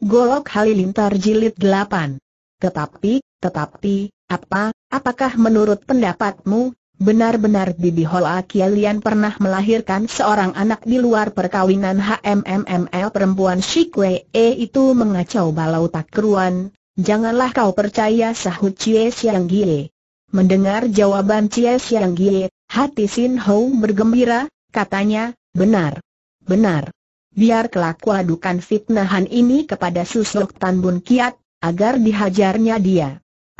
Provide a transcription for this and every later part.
Golok Halilintar Jilid 8. Tetapi, tetapi, apa, apakah menurut pendapatmu, benar-benar Bibi Hola Kialian pernah melahirkan seorang anak di luar perkawinan HMMML perempuan Shikwee itu mengacau balau tak keruan. janganlah kau percaya sahut Cie Siang Gie. Mendengar jawaban Cie Siang Gie, hati Sin Ho bergembira, katanya, benar. Benar biar kelak adukan fitnahan ini kepada susuk Tan Bun Kiat, agar dihajarnya dia.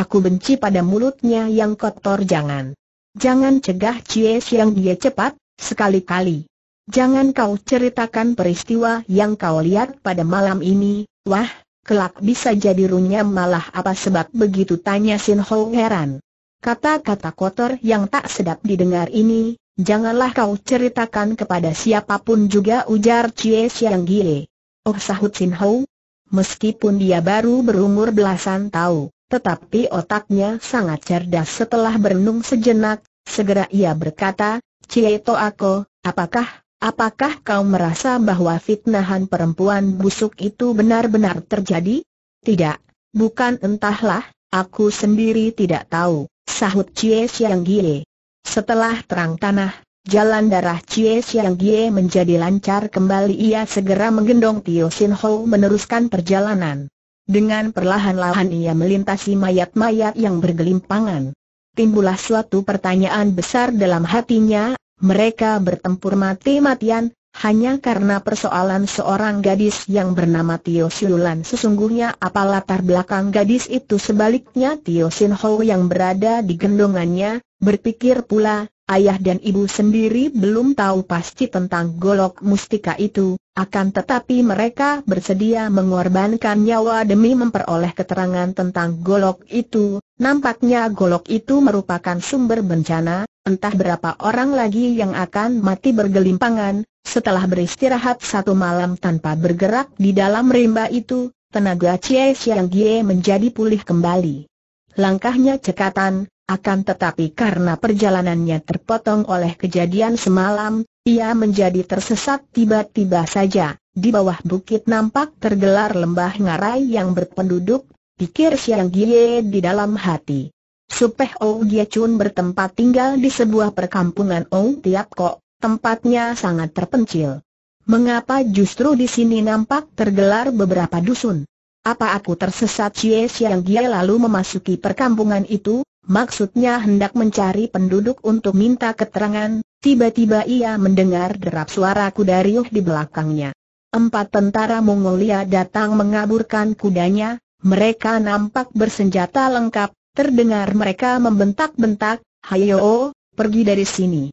Aku benci pada mulutnya yang kotor jangan. Jangan cegah Cie Siang dia cepat, sekali-kali. Jangan kau ceritakan peristiwa yang kau lihat pada malam ini, wah, kelak bisa jadi runyam malah apa sebab begitu tanya Sin Ho heran. Kata-kata kotor yang tak sedap didengar ini, Janganlah kau ceritakan kepada siapapun juga ujar Cie Siang Gile. Oh sahut Sin Hou. Meskipun dia baru berumur belasan tahun, tetapi otaknya sangat cerdas setelah berenung sejenak, segera ia berkata, Cie To Ako, apakah, apakah kau merasa bahwa fitnahan perempuan busuk itu benar-benar terjadi? Tidak, bukan entahlah, aku sendiri tidak tahu, sahut Cie Siang Gile. Setelah terang tanah, jalan darah Cie Siang Gie menjadi lancar kembali ia segera menggendong Tio Sin Ho meneruskan perjalanan. Dengan perlahan-lahan ia melintasi mayat-mayat yang bergelimpangan. Timbulah suatu pertanyaan besar dalam hatinya, mereka bertempur mati-matian, hanya karena persoalan seorang gadis yang bernama Tio Siulan sesungguhnya apa latar belakang gadis itu sebaliknya Tio Sin Ho yang berada di gendongannya, berpikir pula, ayah dan ibu sendiri belum tahu pasti tentang golok mustika itu, akan tetapi mereka bersedia mengorbankan nyawa demi memperoleh keterangan tentang golok itu, nampaknya golok itu merupakan sumber bencana, entah berapa orang lagi yang akan mati bergelimpangan, setelah beristirahat satu malam tanpa bergerak di dalam rimba itu, tenaga Cie yang Gie menjadi pulih kembali. Langkahnya cekatan, akan tetapi karena perjalanannya terpotong oleh kejadian semalam, ia menjadi tersesat tiba-tiba saja. Di bawah bukit nampak tergelar lembah ngarai yang berpenduduk, pikir Siang Gie di dalam hati. Supeh Ou Gie Chun bertempat tinggal di sebuah perkampungan Ou Tiap Kok, tempatnya sangat terpencil. Mengapa justru di sini nampak tergelar beberapa dusun? Apa aku tersesat Cie Siang Gie lalu memasuki perkampungan itu? maksudnya hendak mencari penduduk untuk minta keterangan, tiba-tiba ia mendengar derap suara kuda riuh di belakangnya. Empat tentara Mongolia datang mengaburkan kudanya, mereka nampak bersenjata lengkap, terdengar mereka membentak-bentak, Hayo, pergi dari sini.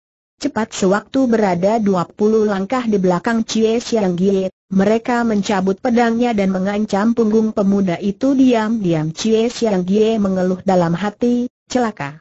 Cepat sewaktu berada 20 langkah di belakang Cie Siang Gie, mereka mencabut pedangnya dan mengancam punggung pemuda itu diam-diam Cie Siang Gie mengeluh dalam hati, celaka.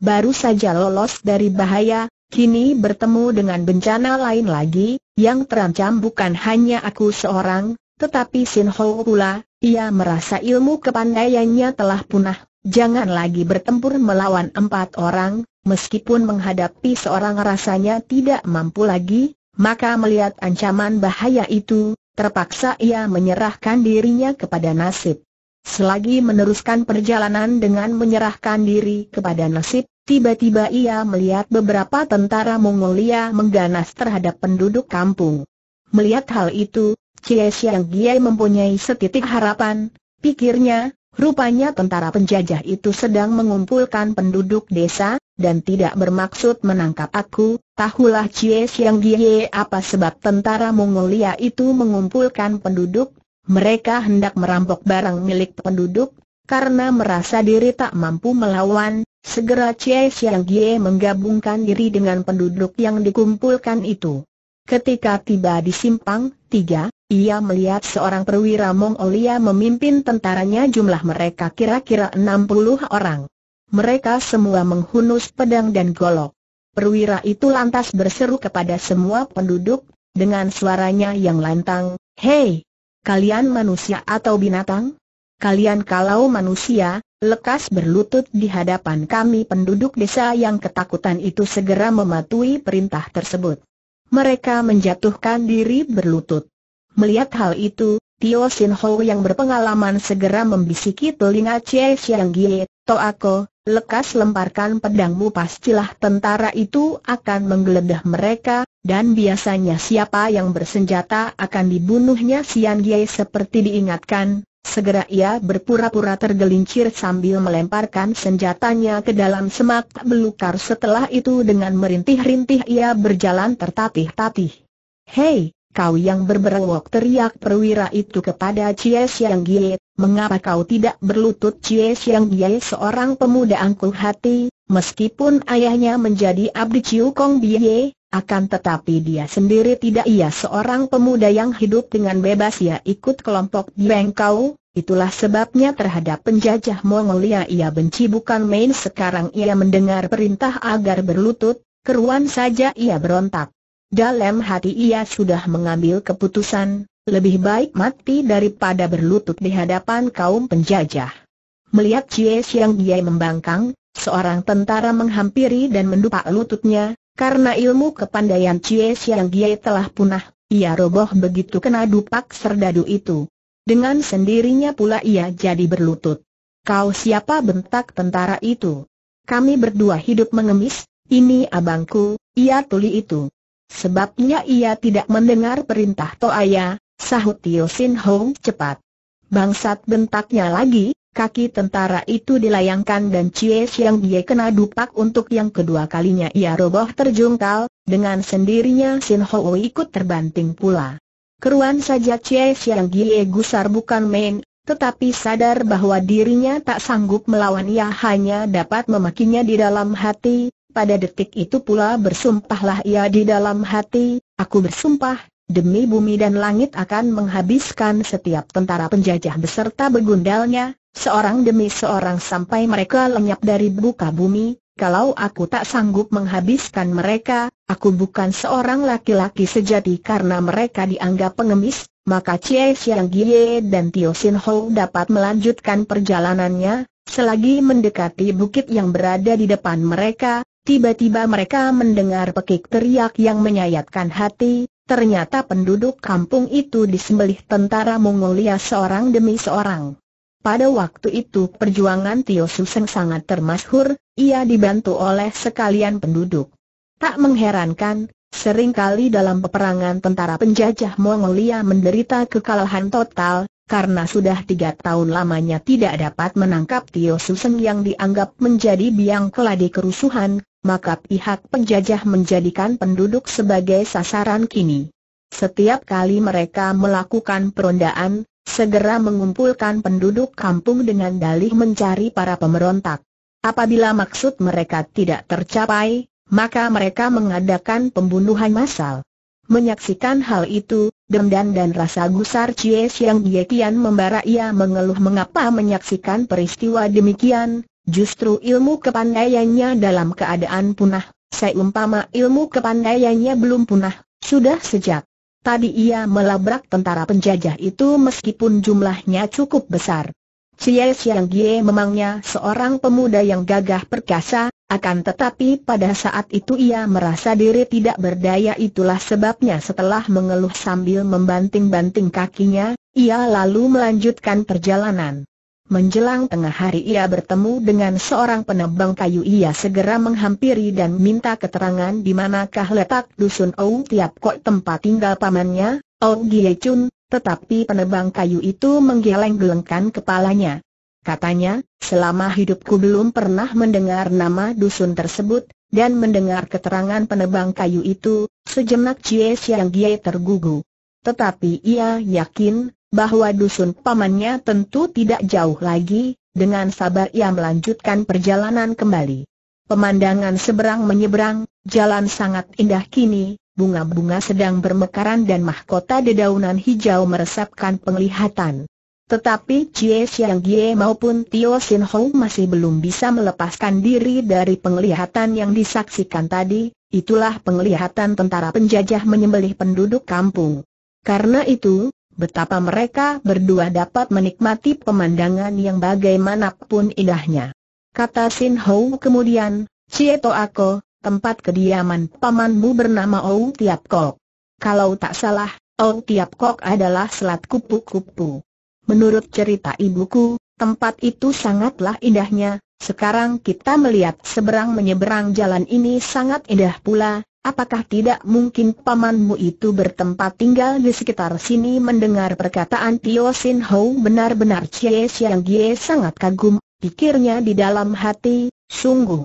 Baru saja lolos dari bahaya, kini bertemu dengan bencana lain lagi, yang terancam bukan hanya aku seorang, tetapi Sin Ho pula, ia merasa ilmu kepandaiannya telah punah, jangan lagi bertempur melawan empat orang, meskipun menghadapi seorang rasanya tidak mampu lagi, maka melihat ancaman bahaya itu, terpaksa ia menyerahkan dirinya kepada nasib. Selagi meneruskan perjalanan dengan menyerahkan diri kepada nasib, tiba-tiba ia melihat beberapa tentara Mongolia mengganas terhadap penduduk kampung. Melihat hal itu, Cie Xiang Gie mempunyai setitik harapan, pikirnya, rupanya tentara penjajah itu sedang mengumpulkan penduduk desa, dan tidak bermaksud menangkap aku, tahulah Cie Xiang Gie apa sebab tentara Mongolia itu mengumpulkan penduduk mereka hendak merampok barang milik penduduk, karena merasa diri tak mampu melawan, segera Chie Xiang Gie menggabungkan diri dengan penduduk yang dikumpulkan itu. Ketika tiba di simpang tiga, ia melihat seorang perwira Mongolia memimpin tentaranya jumlah mereka kira-kira 60 orang. Mereka semua menghunus pedang dan golok. Perwira itu lantas berseru kepada semua penduduk, dengan suaranya yang lantang, Hei, Kalian manusia atau binatang? Kalian kalau manusia, lekas berlutut di hadapan kami penduduk desa yang ketakutan itu segera mematuhi perintah tersebut. Mereka menjatuhkan diri berlutut. Melihat hal itu, Tio Sin Ho yang berpengalaman segera membisiki telinga Chie Xiang Gie, Toako, lekas lemparkan pedangmu pastilah tentara itu akan menggeledah mereka, dan biasanya siapa yang bersenjata akan dibunuhnya Sian Giai seperti diingatkan, segera ia berpura-pura tergelincir sambil melemparkan senjatanya ke dalam semak belukar setelah itu dengan merintih-rintih ia berjalan tertatih-tatih. Hei, Kau yang berberawak teriak perwira itu kepada Cie Siang Gie, mengapa kau tidak berlutut Cie Siang Gie seorang pemuda angkuh hati, meskipun ayahnya menjadi abdi Ciu Kong Bie, akan tetapi dia sendiri tidak ia seorang pemuda yang hidup dengan bebas ia ikut kelompok Dieng Kau, itulah sebabnya terhadap penjajah Mongolia ia benci bukan main sekarang ia mendengar perintah agar berlutut, keruan saja ia berontak. Dalam hati ia sudah mengambil keputusan, lebih baik mati daripada berlutut di hadapan kaum penjajah. Melihat Cie Siang Yai membangkang, seorang tentara menghampiri dan mendupak lututnya, karena ilmu kepandaian Cie Siang Yai telah punah, ia roboh begitu kena dupak serdadu itu. Dengan sendirinya pula ia jadi berlutut. Kau siapa bentak tentara itu? Kami berdua hidup mengemis, ini abangku, ia tuli itu. Sebabnya ia tidak mendengar perintah Toaya, sahut Tio Sin Hong cepat. Bangsat bentaknya lagi, kaki tentara itu dilayangkan dan Cie Siang Bie kena dupak untuk yang kedua kalinya ia roboh terjungkal, dengan sendirinya Sin Ho ikut terbanting pula. Keruan saja Cie Siang Bie gusar bukan main, tetapi sadar bahwa dirinya tak sanggup melawan ia hanya dapat memakinya di dalam hati, pada detik itu pula bersumpahlah ia di dalam hati, aku bersumpah, demi bumi dan langit akan menghabiskan setiap tentara penjajah beserta begundalnya, seorang demi seorang sampai mereka lenyap dari buka bumi, kalau aku tak sanggup menghabiskan mereka, aku bukan seorang laki-laki sejati karena mereka dianggap pengemis, maka Chie Xiang Gie dan Tio Sin Ho dapat melanjutkan perjalanannya, selagi mendekati bukit yang berada di depan mereka, Tiba-tiba mereka mendengar pekik teriak yang menyayatkan hati, ternyata penduduk kampung itu disembelih tentara Mongolia seorang demi seorang. Pada waktu itu perjuangan Tio Suseng sangat termasyhur, ia dibantu oleh sekalian penduduk. Tak mengherankan, seringkali dalam peperangan tentara penjajah Mongolia menderita kekalahan total, karena sudah tiga tahun lamanya tidak dapat menangkap Tio Suseng yang dianggap menjadi biang keladi kerusuhan, maka pihak penjajah menjadikan penduduk sebagai sasaran kini. Setiap kali mereka melakukan perondaan, segera mengumpulkan penduduk kampung dengan dalih mencari para pemberontak. Apabila maksud mereka tidak tercapai, maka mereka mengadakan pembunuhan massal. Menyaksikan hal itu, Demdan dan rasa gusar Cies yang diekian Kian membara ia mengeluh mengapa menyaksikan peristiwa demikian, Justru ilmu kepandaiannya dalam keadaan punah, seumpama ilmu kepandaiannya belum punah, sudah sejak Tadi ia melabrak tentara penjajah itu meskipun jumlahnya cukup besar. Cie Siang Gie memangnya seorang pemuda yang gagah perkasa, akan tetapi pada saat itu ia merasa diri tidak berdaya itulah sebabnya setelah mengeluh sambil membanting-banting kakinya, ia lalu melanjutkan perjalanan. Menjelang tengah hari ia bertemu dengan seorang penebang kayu ia segera menghampiri dan minta keterangan di manakah letak dusun Ou Tiap Kok tempat tinggal pamannya, Ou Gie Chun, tetapi penebang kayu itu menggeleng-gelengkan kepalanya. Katanya, selama hidupku belum pernah mendengar nama dusun tersebut, dan mendengar keterangan penebang kayu itu, sejenak Cie Siang Gie tergugu. Tetapi ia yakin, bahwa dusun pamannya tentu tidak jauh lagi, dengan sabar ia melanjutkan perjalanan kembali. Pemandangan seberang menyeberang, jalan sangat indah kini, bunga-bunga sedang bermekaran dan mahkota dedaunan hijau meresapkan penglihatan. Tetapi Chie Xiang Gie maupun Tio Sin Ho masih belum bisa melepaskan diri dari penglihatan yang disaksikan tadi, itulah penglihatan tentara penjajah menyembelih penduduk kampung. Karena itu, betapa mereka berdua dapat menikmati pemandangan yang bagaimanapun indahnya. Kata Sin Hou kemudian, Cieto Ako, tempat kediaman pamanmu bernama Ou Tiap Kok. Kalau tak salah, Ou Tiap Kok adalah selat kupu-kupu. Menurut cerita ibuku, tempat itu sangatlah indahnya, sekarang kita melihat seberang menyeberang jalan ini sangat indah pula, Apakah tidak mungkin pamanmu itu bertempat tinggal di sekitar sini mendengar perkataan Tio Sin Ho benar-benar Chie Siang Gie sangat kagum, pikirnya di dalam hati, sungguh.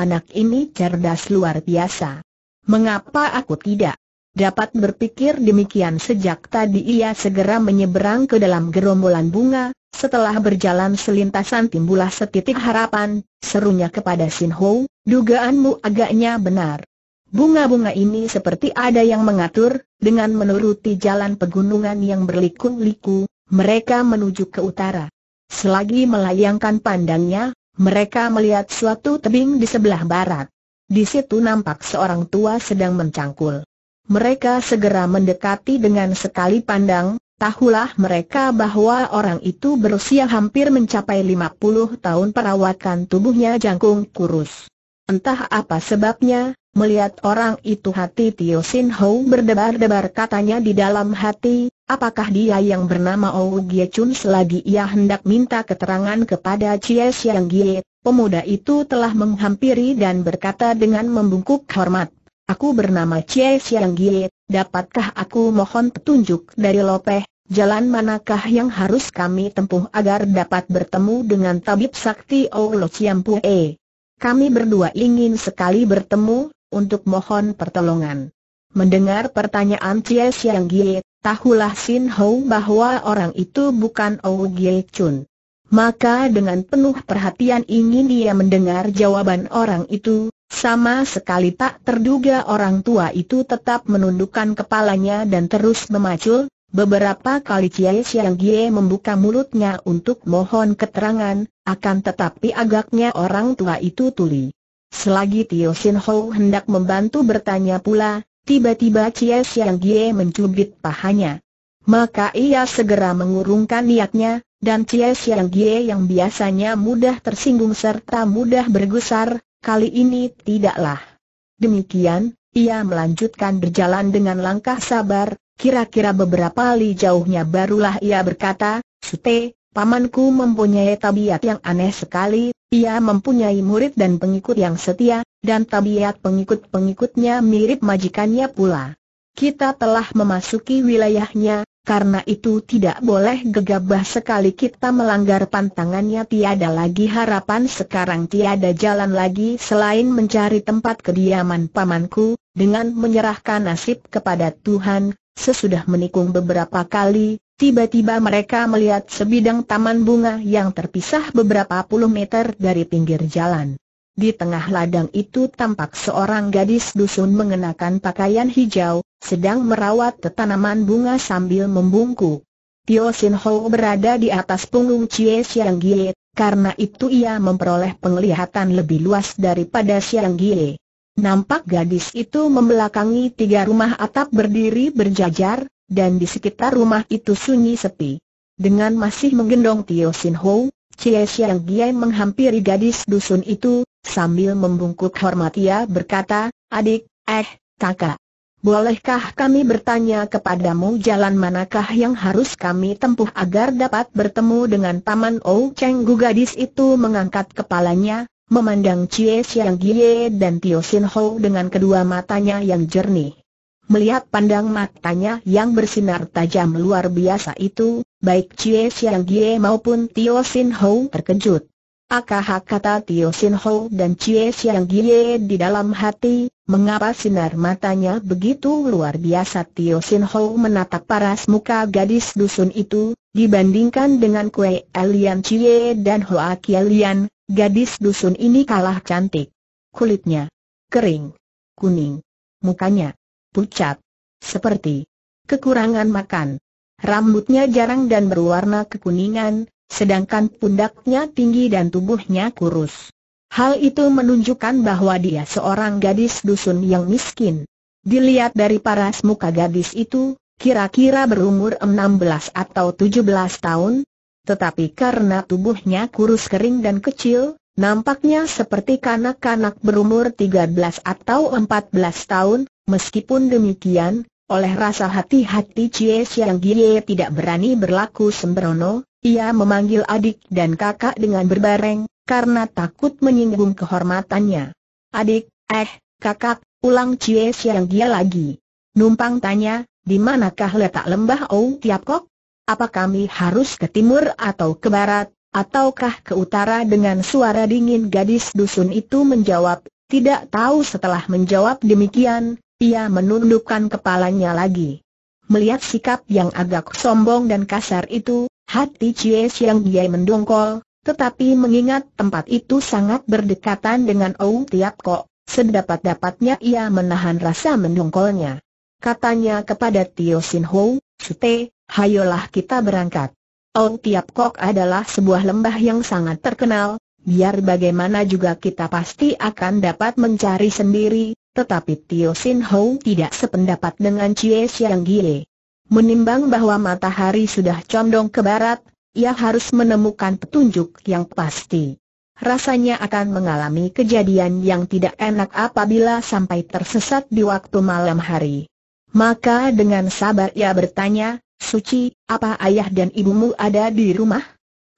Anak ini cerdas luar biasa. Mengapa aku tidak? Dapat berpikir demikian sejak tadi ia segera menyeberang ke dalam gerombolan bunga, setelah berjalan selintasan timbullah setitik harapan, serunya kepada Sin Ho, dugaanmu agaknya benar. Bunga-bunga ini seperti ada yang mengatur, dengan menuruti jalan pegunungan yang berliku-liku, mereka menuju ke utara. Selagi melayangkan pandangnya, mereka melihat suatu tebing di sebelah barat. Di situ nampak seorang tua sedang mencangkul. Mereka segera mendekati dengan sekali pandang, tahulah mereka bahwa orang itu berusia hampir mencapai 50 tahun perawatan tubuhnya jangkung kurus. Entah apa sebabnya, Melihat orang itu hati Tio Sin Ho berdebar-debar katanya di dalam hati, apakah dia yang bernama Ou Gie Chun selagi ia hendak minta keterangan kepada Chie Xiang Gie, pemuda itu telah menghampiri dan berkata dengan membungkuk hormat. Aku bernama Chie Xiang Gie, dapatkah aku mohon petunjuk dari Lopeh, jalan manakah yang harus kami tempuh agar dapat bertemu dengan tabib sakti Ou Lo Chiam Pue? Kami berdua ingin sekali bertemu, untuk mohon pertolongan. Mendengar pertanyaan Cie Siang Gie, tahulah Sin Hou bahwa orang itu bukan Ou Gie Chun. Maka dengan penuh perhatian ingin dia mendengar jawaban orang itu, sama sekali tak terduga orang tua itu tetap menundukkan kepalanya dan terus memacul, beberapa kali Cie Siang Gie membuka mulutnya untuk mohon keterangan, akan tetapi agaknya orang tua itu tuli. Selagi Tio Sin Ho hendak membantu bertanya pula, tiba-tiba Cie Siang Gie mencubit pahanya. Maka ia segera mengurungkan niatnya, dan Cie Siang Gie yang biasanya mudah tersinggung serta mudah bergusar, kali ini tidaklah. Demikian, ia melanjutkan berjalan dengan langkah sabar, kira-kira beberapa kali jauhnya barulah ia berkata, Sute, pamanku mempunyai tabiat yang aneh sekali, ia mempunyai murid dan pengikut yang setia, dan tabiat pengikut-pengikutnya mirip majikannya pula. Kita telah memasuki wilayahnya, karena itu tidak boleh gegabah sekali kita melanggar pantangannya tiada lagi harapan sekarang tiada jalan lagi selain mencari tempat kediaman pamanku, dengan menyerahkan nasib kepada Tuhan, sesudah menikung beberapa kali, Tiba-tiba mereka melihat sebidang taman bunga yang terpisah beberapa puluh meter dari pinggir jalan. Di tengah ladang itu tampak seorang gadis dusun mengenakan pakaian hijau, sedang merawat tanaman bunga sambil membungkuk. Tio Sin Ho berada di atas punggung Cie Siang Gie, karena itu ia memperoleh penglihatan lebih luas daripada Siang Gie. Nampak gadis itu membelakangi tiga rumah atap berdiri berjajar, dan di sekitar rumah itu sunyi sepi. Dengan masih menggendong Tio Sin Ho, Chie Xiang Gie menghampiri gadis dusun itu, sambil membungkuk hormat ia berkata, adik, eh, kakak. Bolehkah kami bertanya kepadamu jalan manakah yang harus kami tempuh agar dapat bertemu dengan Taman O Cheng Gu gadis itu mengangkat kepalanya, memandang Chie Xiang Gie dan Tio Sin Ho dengan kedua matanya yang jernih. Melihat pandang matanya yang bersinar tajam luar biasa itu, baik Cie Siang Gie maupun Tio Sin Ho terkejut. Akah kata Tio Sin Ho dan Cie Siang Gie di dalam hati, mengapa sinar matanya begitu luar biasa Tio Sin Ho menatap paras muka gadis dusun itu, dibandingkan dengan kue Elian Cie dan Hoa Kielian, gadis dusun ini kalah cantik. Kulitnya kering, kuning, mukanya pucat. Seperti kekurangan makan. Rambutnya jarang dan berwarna kekuningan, sedangkan pundaknya tinggi dan tubuhnya kurus. Hal itu menunjukkan bahwa dia seorang gadis dusun yang miskin. Dilihat dari paras muka gadis itu, kira-kira berumur 16 atau 17 tahun, tetapi karena tubuhnya kurus kering dan kecil, Nampaknya seperti kanak-kanak berumur 13 atau 14 tahun, meskipun demikian, oleh rasa hati-hati Cie Siang Gie tidak berani berlaku sembrono, ia memanggil adik dan kakak dengan berbareng, karena takut menyinggung kehormatannya. Adik, eh, kakak, ulang Cie Siang Gie lagi. Numpang tanya, di manakah letak lembah Ong Tiap Kok? Apa kami harus ke timur atau ke barat, ataukah ke utara dengan suara dingin gadis dusun itu menjawab, tidak tahu setelah menjawab demikian, ia menundukkan kepalanya lagi. Melihat sikap yang agak sombong dan kasar itu, hati Cie yang Giai mendongkol, tetapi mengingat tempat itu sangat berdekatan dengan Ou Tiap Kok, sedapat-dapatnya ia menahan rasa mendongkolnya. Katanya kepada Tio Sin Ho, Sute, hayolah kita berangkat. Ong oh, Tiap Kok adalah sebuah lembah yang sangat terkenal, biar bagaimana juga kita pasti akan dapat mencari sendiri, tetapi Tio Sin Ho tidak sependapat dengan Chie Siang Gile. Menimbang bahwa matahari sudah condong ke barat, ia harus menemukan petunjuk yang pasti. Rasanya akan mengalami kejadian yang tidak enak apabila sampai tersesat di waktu malam hari. Maka dengan sabar ia bertanya, Suci, apa ayah dan ibumu ada di rumah?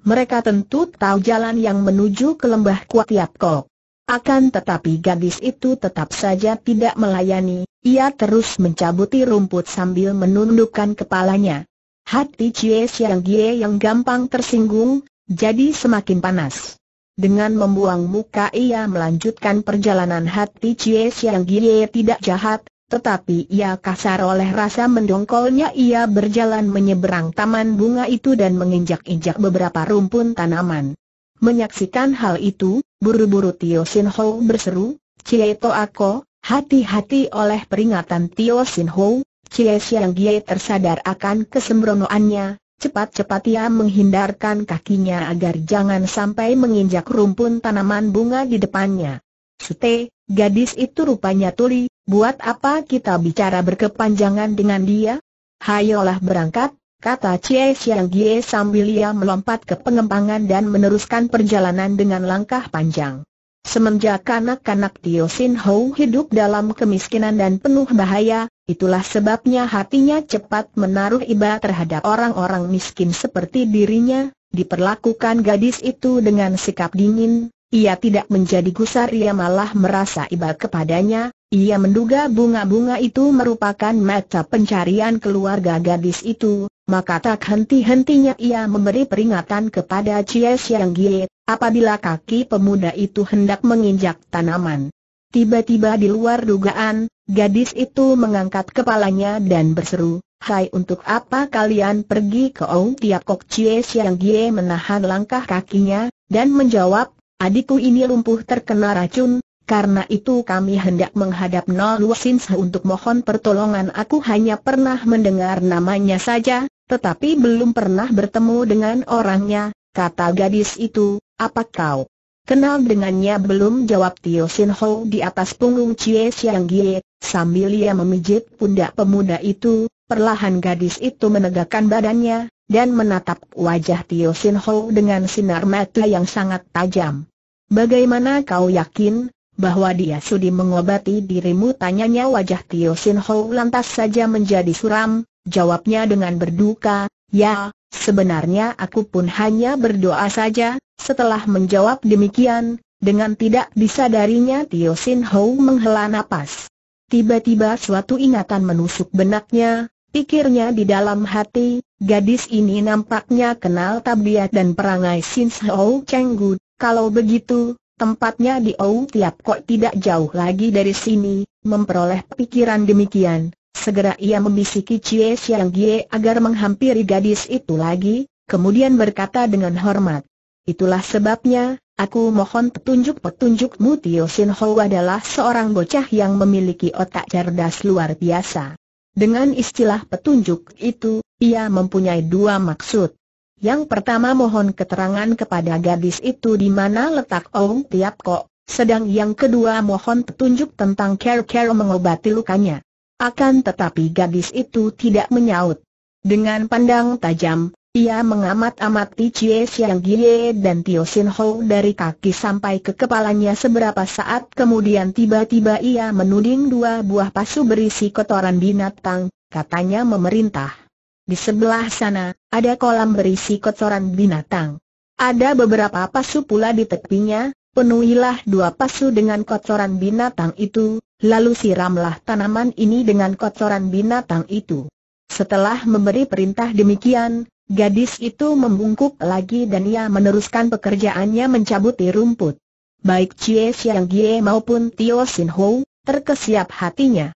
Mereka tentu tahu jalan yang menuju ke lembah Kuat kok. Akan tetapi gadis itu tetap saja tidak melayani, ia terus mencabuti rumput sambil menundukkan kepalanya. Hati Cie yang Gie yang gampang tersinggung, jadi semakin panas. Dengan membuang muka ia melanjutkan perjalanan hati Cie yang Gie tidak jahat, tetapi ia kasar oleh rasa mendongkolnya ia berjalan menyeberang taman bunga itu dan menginjak-injak beberapa rumpun tanaman. Menyaksikan hal itu, buru-buru Tio Sin Ho berseru, Cie To Ako, hati-hati oleh peringatan Tio Sin Ho, Cie Siang Gie tersadar akan kesembronoannya, cepat-cepat ia menghindarkan kakinya agar jangan sampai menginjak rumpun tanaman bunga di depannya. Sute, gadis itu rupanya tuli, buat apa kita bicara berkepanjangan dengan dia? Hayolah berangkat, kata Chie Xiang Gie sambil ia melompat ke pengembangan dan meneruskan perjalanan dengan langkah panjang. Semenjak anak-anak Tio Sin Ho hidup dalam kemiskinan dan penuh bahaya, itulah sebabnya hatinya cepat menaruh iba terhadap orang-orang miskin seperti dirinya, diperlakukan gadis itu dengan sikap dingin, ia tidak menjadi gusar ia malah merasa iba kepadanya, ia menduga bunga-bunga itu merupakan mata pencarian keluarga gadis itu, maka tak henti-hentinya ia memberi peringatan kepada Cie Siang Gie, apabila kaki pemuda itu hendak menginjak tanaman. Tiba-tiba di luar dugaan, gadis itu mengangkat kepalanya dan berseru, Hai untuk apa kalian pergi ke Ong Tiap Kok Cie Siang Gie menahan langkah kakinya, dan menjawab, adikku ini lumpuh terkena racun, karena itu kami hendak menghadap Nol Luosinsa untuk mohon pertolongan Aku hanya pernah mendengar namanya saja, tetapi belum pernah bertemu dengan orangnya, kata gadis itu, apa kau? Kenal dengannya belum jawab Tio Sin Ho di atas punggung Cie Siang Gie, sambil ia memijit pundak pemuda itu, perlahan gadis itu menegakkan badannya, dan menatap wajah Tio Sin Ho dengan sinar mata yang sangat tajam. Bagaimana kau yakin, bahwa dia sudi mengobati dirimu tanyanya wajah Tio Sin Ho lantas saja menjadi suram, jawabnya dengan berduka, ya, sebenarnya aku pun hanya berdoa saja, setelah menjawab demikian, dengan tidak disadarinya Tio Sin Ho menghela nafas Tiba-tiba suatu ingatan menusuk benaknya, pikirnya di dalam hati, gadis ini nampaknya kenal tabiat dan perangai Sin Ho Cheng Gu. Kalau begitu, Tempatnya di Ou Tiap Kok tidak jauh lagi dari sini, memperoleh pikiran demikian. Segera ia membisiki Cie siang Gie agar menghampiri gadis itu lagi, kemudian berkata dengan hormat. Itulah sebabnya, aku mohon petunjuk-petunjukmu Tio Sin Ho adalah seorang bocah yang memiliki otak cerdas luar biasa. Dengan istilah petunjuk itu, ia mempunyai dua maksud. Yang pertama mohon keterangan kepada gadis itu di mana letak Ong Tiap Kok, sedang yang kedua mohon petunjuk tentang care-care mengobati lukanya. Akan tetapi gadis itu tidak menyaut. Dengan pandang tajam, ia mengamat-amati Cie yang Gie dan Tio Sin Ho dari kaki sampai ke kepalanya seberapa saat kemudian tiba-tiba ia menuding dua buah pasu berisi kotoran binatang, katanya memerintah. Di sebelah sana, ada kolam berisi kotoran binatang. Ada beberapa pasu pula di tepinya, penuhilah dua pasu dengan kotoran binatang itu, lalu siramlah tanaman ini dengan kotoran binatang itu. Setelah memberi perintah demikian, gadis itu membungkuk lagi dan ia meneruskan pekerjaannya mencabuti rumput. Baik Cie Xiang Gie maupun Tio Sin Ho, terkesiap hatinya.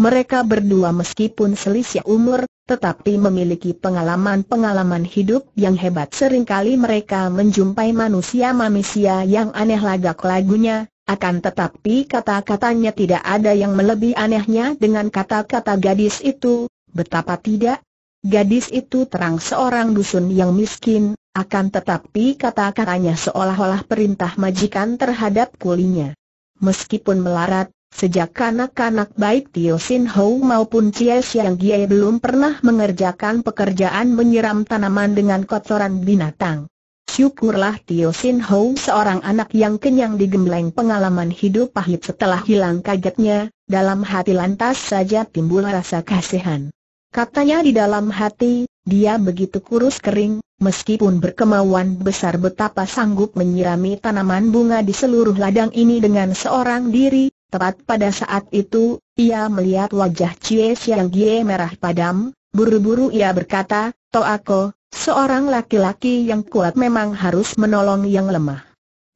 Mereka berdua meskipun selisih umur, tetapi memiliki pengalaman-pengalaman hidup yang hebat Seringkali mereka menjumpai manusia-manusia yang aneh lagak lagunya Akan tetapi kata-katanya tidak ada yang melebihi anehnya dengan kata-kata gadis itu Betapa tidak? Gadis itu terang seorang dusun yang miskin Akan tetapi kata-katanya seolah-olah perintah majikan terhadap kulinya Meskipun melarat, Sejak kanak-kanak baik Tio Sin Ho maupun Chie Siang Gie belum pernah mengerjakan pekerjaan menyiram tanaman dengan kotoran binatang. Syukurlah Tio Sin Ho seorang anak yang kenyang digembleng pengalaman hidup pahit setelah hilang kagetnya, dalam hati lantas saja timbul rasa kasihan. Katanya di dalam hati, dia begitu kurus kering, meskipun berkemauan besar betapa sanggup menyirami tanaman bunga di seluruh ladang ini dengan seorang diri, Tepat pada saat itu, ia melihat wajah Cie Xiang Gie merah padam, buru-buru ia berkata, Toako, seorang laki-laki yang kuat memang harus menolong yang lemah.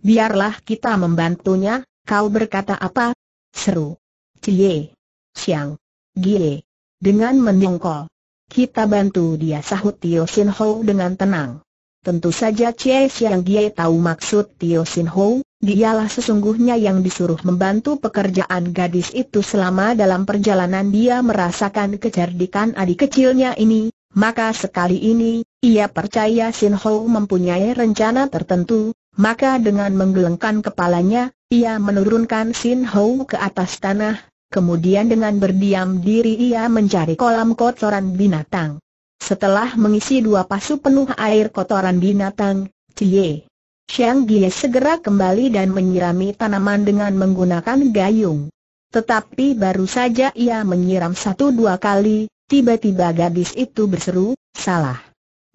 Biarlah kita membantunya, kau berkata apa? Seru. Cie siang, Gie. Dengan menyongkol. Kita bantu dia sahut Tio Sin Ho dengan tenang. Tentu saja Chie Xiang Gie tahu maksud Tio Sin Ho, dialah sesungguhnya yang disuruh membantu pekerjaan gadis itu selama dalam perjalanan dia merasakan kecerdikan adik kecilnya ini, maka sekali ini, ia percaya Sin Ho mempunyai rencana tertentu, maka dengan menggelengkan kepalanya, ia menurunkan Sin Ho ke atas tanah, kemudian dengan berdiam diri ia mencari kolam kotoran binatang. Setelah mengisi dua pasu penuh air kotoran binatang, Cie Xiang Gie segera kembali dan menyirami tanaman dengan menggunakan gayung. Tetapi baru saja ia menyiram satu dua kali, tiba-tiba gadis itu berseru, salah.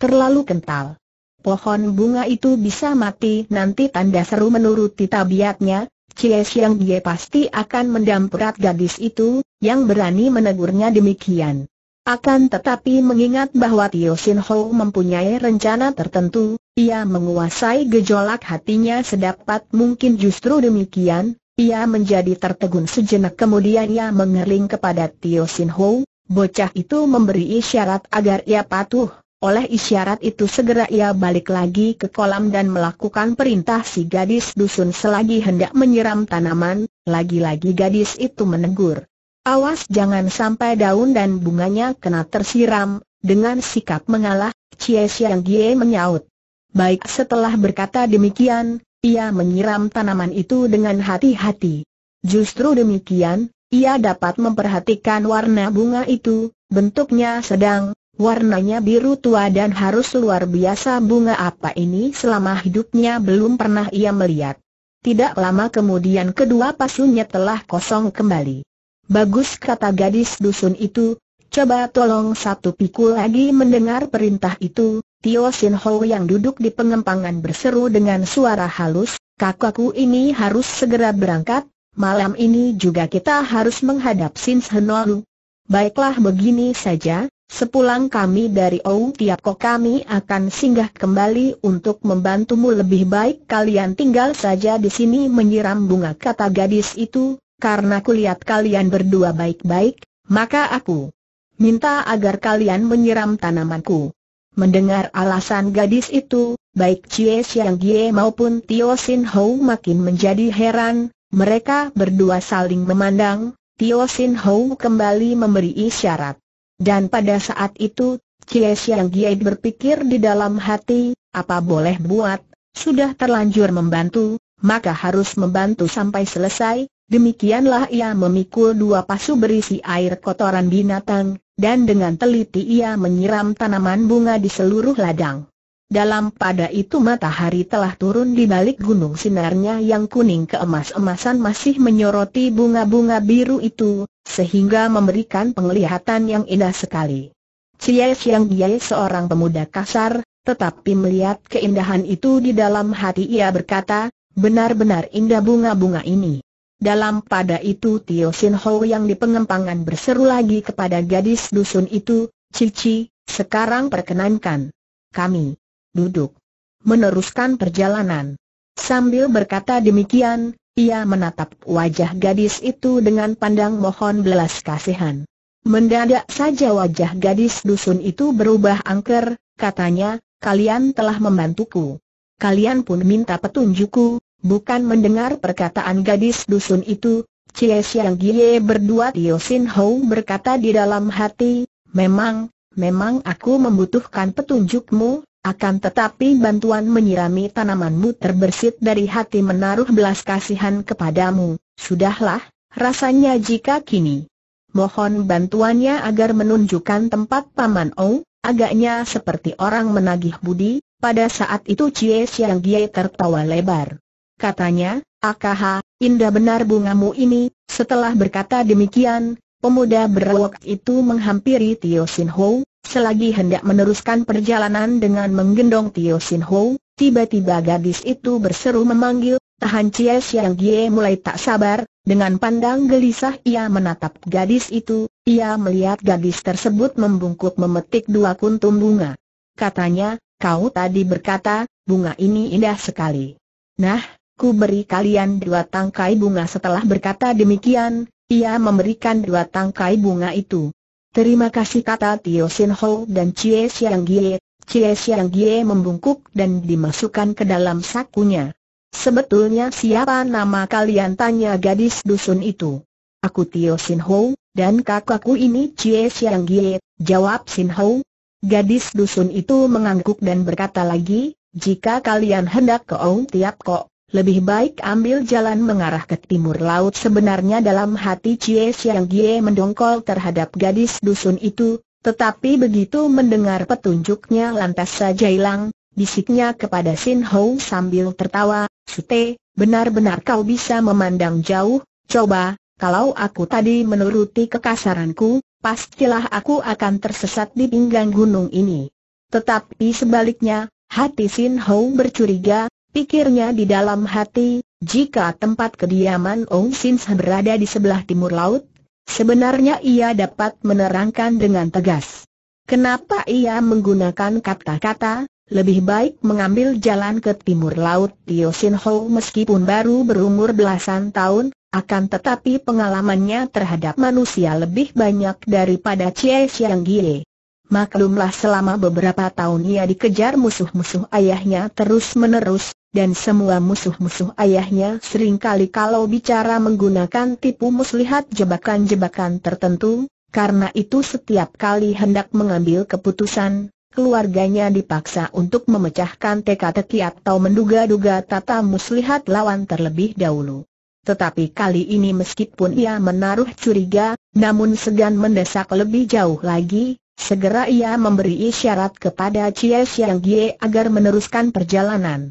Terlalu kental. Pohon bunga itu bisa mati nanti tanda seru menuruti tabiatnya, Cie Xiang Gie pasti akan mendamperat gadis itu, yang berani menegurnya demikian. Akan tetapi mengingat bahwa Tio Sin Ho mempunyai rencana tertentu, ia menguasai gejolak hatinya sedapat mungkin justru demikian, ia menjadi tertegun sejenak kemudian ia mengering kepada Tio Sin Ho, bocah itu memberi isyarat agar ia patuh, oleh isyarat itu segera ia balik lagi ke kolam dan melakukan perintah si gadis dusun selagi hendak menyiram tanaman, lagi-lagi gadis itu menegur. Awas jangan sampai daun dan bunganya kena tersiram, dengan sikap mengalah, Chie Xiang Gie menyaut. Baik setelah berkata demikian, ia menyiram tanaman itu dengan hati-hati. Justru demikian, ia dapat memperhatikan warna bunga itu, bentuknya sedang, warnanya biru tua dan harus luar biasa bunga apa ini selama hidupnya belum pernah ia melihat. Tidak lama kemudian kedua pasunya telah kosong kembali. Bagus kata gadis dusun itu, coba tolong satu pikul lagi mendengar perintah itu, Tio Sin Ho yang duduk di pengempangan berseru dengan suara halus, kakakku ini harus segera berangkat, malam ini juga kita harus menghadap Sin Senolu. Baiklah begini saja, sepulang kami dari Ou Tiap kok kami akan singgah kembali untuk membantumu lebih baik kalian tinggal saja di sini menyiram bunga kata gadis itu, karena kulihat kalian berdua baik-baik, maka aku minta agar kalian menyiram tanamanku. Mendengar alasan gadis itu, baik Cie Xiang Gie maupun Tio Sin Hou makin menjadi heran, mereka berdua saling memandang, Tio Sin Hou kembali memberi isyarat. Dan pada saat itu, Cie Xiang Gie berpikir di dalam hati, apa boleh buat, sudah terlanjur membantu, maka harus membantu sampai selesai, Demikianlah ia memikul dua pasu berisi air kotoran binatang, dan dengan teliti ia menyiram tanaman bunga di seluruh ladang. Dalam pada itu matahari telah turun di balik gunung sinarnya yang kuning keemas-emasan masih menyoroti bunga-bunga biru itu, sehingga memberikan penglihatan yang indah sekali. Cie yang Giai seorang pemuda kasar, tetapi melihat keindahan itu di dalam hati ia berkata, benar-benar indah bunga-bunga ini. Dalam pada itu Tio Sin Ho yang di pengempangan berseru lagi kepada gadis dusun itu, Cici, sekarang perkenankan. Kami duduk. Meneruskan perjalanan. Sambil berkata demikian, ia menatap wajah gadis itu dengan pandang mohon belas kasihan. Mendadak saja wajah gadis dusun itu berubah angker, katanya, kalian telah membantuku. Kalian pun minta petunjukku, Bukan mendengar perkataan gadis dusun itu, Cie Siang Gie berdua Tio Sin Hou berkata di dalam hati, Memang, memang aku membutuhkan petunjukmu, akan tetapi bantuan menyirami tanamanmu terbersit dari hati menaruh belas kasihan kepadamu, sudahlah, rasanya jika kini. Mohon bantuannya agar menunjukkan tempat Paman Ou, agaknya seperti orang menagih budi, pada saat itu Cie Siang Gie tertawa lebar katanya, Akaha, indah benar bungamu ini, setelah berkata demikian, pemuda berwok itu menghampiri Tio Sin Ho, selagi hendak meneruskan perjalanan dengan menggendong Tio Sin Ho, tiba-tiba gadis itu berseru memanggil, tahan Cie Siang Gie mulai tak sabar, dengan pandang gelisah ia menatap gadis itu, ia melihat gadis tersebut membungkuk memetik dua kuntum bunga. Katanya, kau tadi berkata, bunga ini indah sekali. Nah, Ku beri kalian dua tangkai bunga setelah berkata demikian, ia memberikan dua tangkai bunga itu. Terima kasih kata Tio Sin Ho dan Chie Xiang Gie. Chie Xiang Gie membungkuk dan dimasukkan ke dalam sakunya. Sebetulnya siapa nama kalian tanya gadis dusun itu? Aku Tio Sin Ho, dan kakakku ini Chie Xiang Gie, jawab Sin Ho. Gadis dusun itu mengangguk dan berkata lagi, jika kalian hendak ke Ong Tiap Kok, lebih baik ambil jalan mengarah ke timur laut sebenarnya dalam hati Cie Siang Gie mendongkol terhadap gadis dusun itu, tetapi begitu mendengar petunjuknya lantas saja hilang, bisiknya kepada Sin Ho sambil tertawa, Sute, benar-benar kau bisa memandang jauh, coba, kalau aku tadi menuruti kekasaranku, pastilah aku akan tersesat di pinggang gunung ini. Tetapi sebaliknya, hati Sin Ho bercuriga, Pikirnya di dalam hati, jika tempat kediaman Ong Sin berada di sebelah timur laut, sebenarnya ia dapat menerangkan dengan tegas. Kenapa ia menggunakan kata-kata, lebih baik mengambil jalan ke timur laut Tio Sin Ho meskipun baru berumur belasan tahun, akan tetapi pengalamannya terhadap manusia lebih banyak daripada Chie Xiang Gie. Maklumlah selama beberapa tahun ia dikejar musuh-musuh ayahnya terus-menerus, dan semua musuh-musuh ayahnya seringkali kalau bicara menggunakan tipu muslihat jebakan-jebakan tertentu, karena itu setiap kali hendak mengambil keputusan, keluarganya dipaksa untuk memecahkan teka-teki atau menduga-duga tata muslihat lawan terlebih dahulu. Tetapi kali ini meskipun ia menaruh curiga, namun segan mendesak lebih jauh lagi, segera ia memberi isyarat kepada Cia Siang Gie agar meneruskan perjalanan.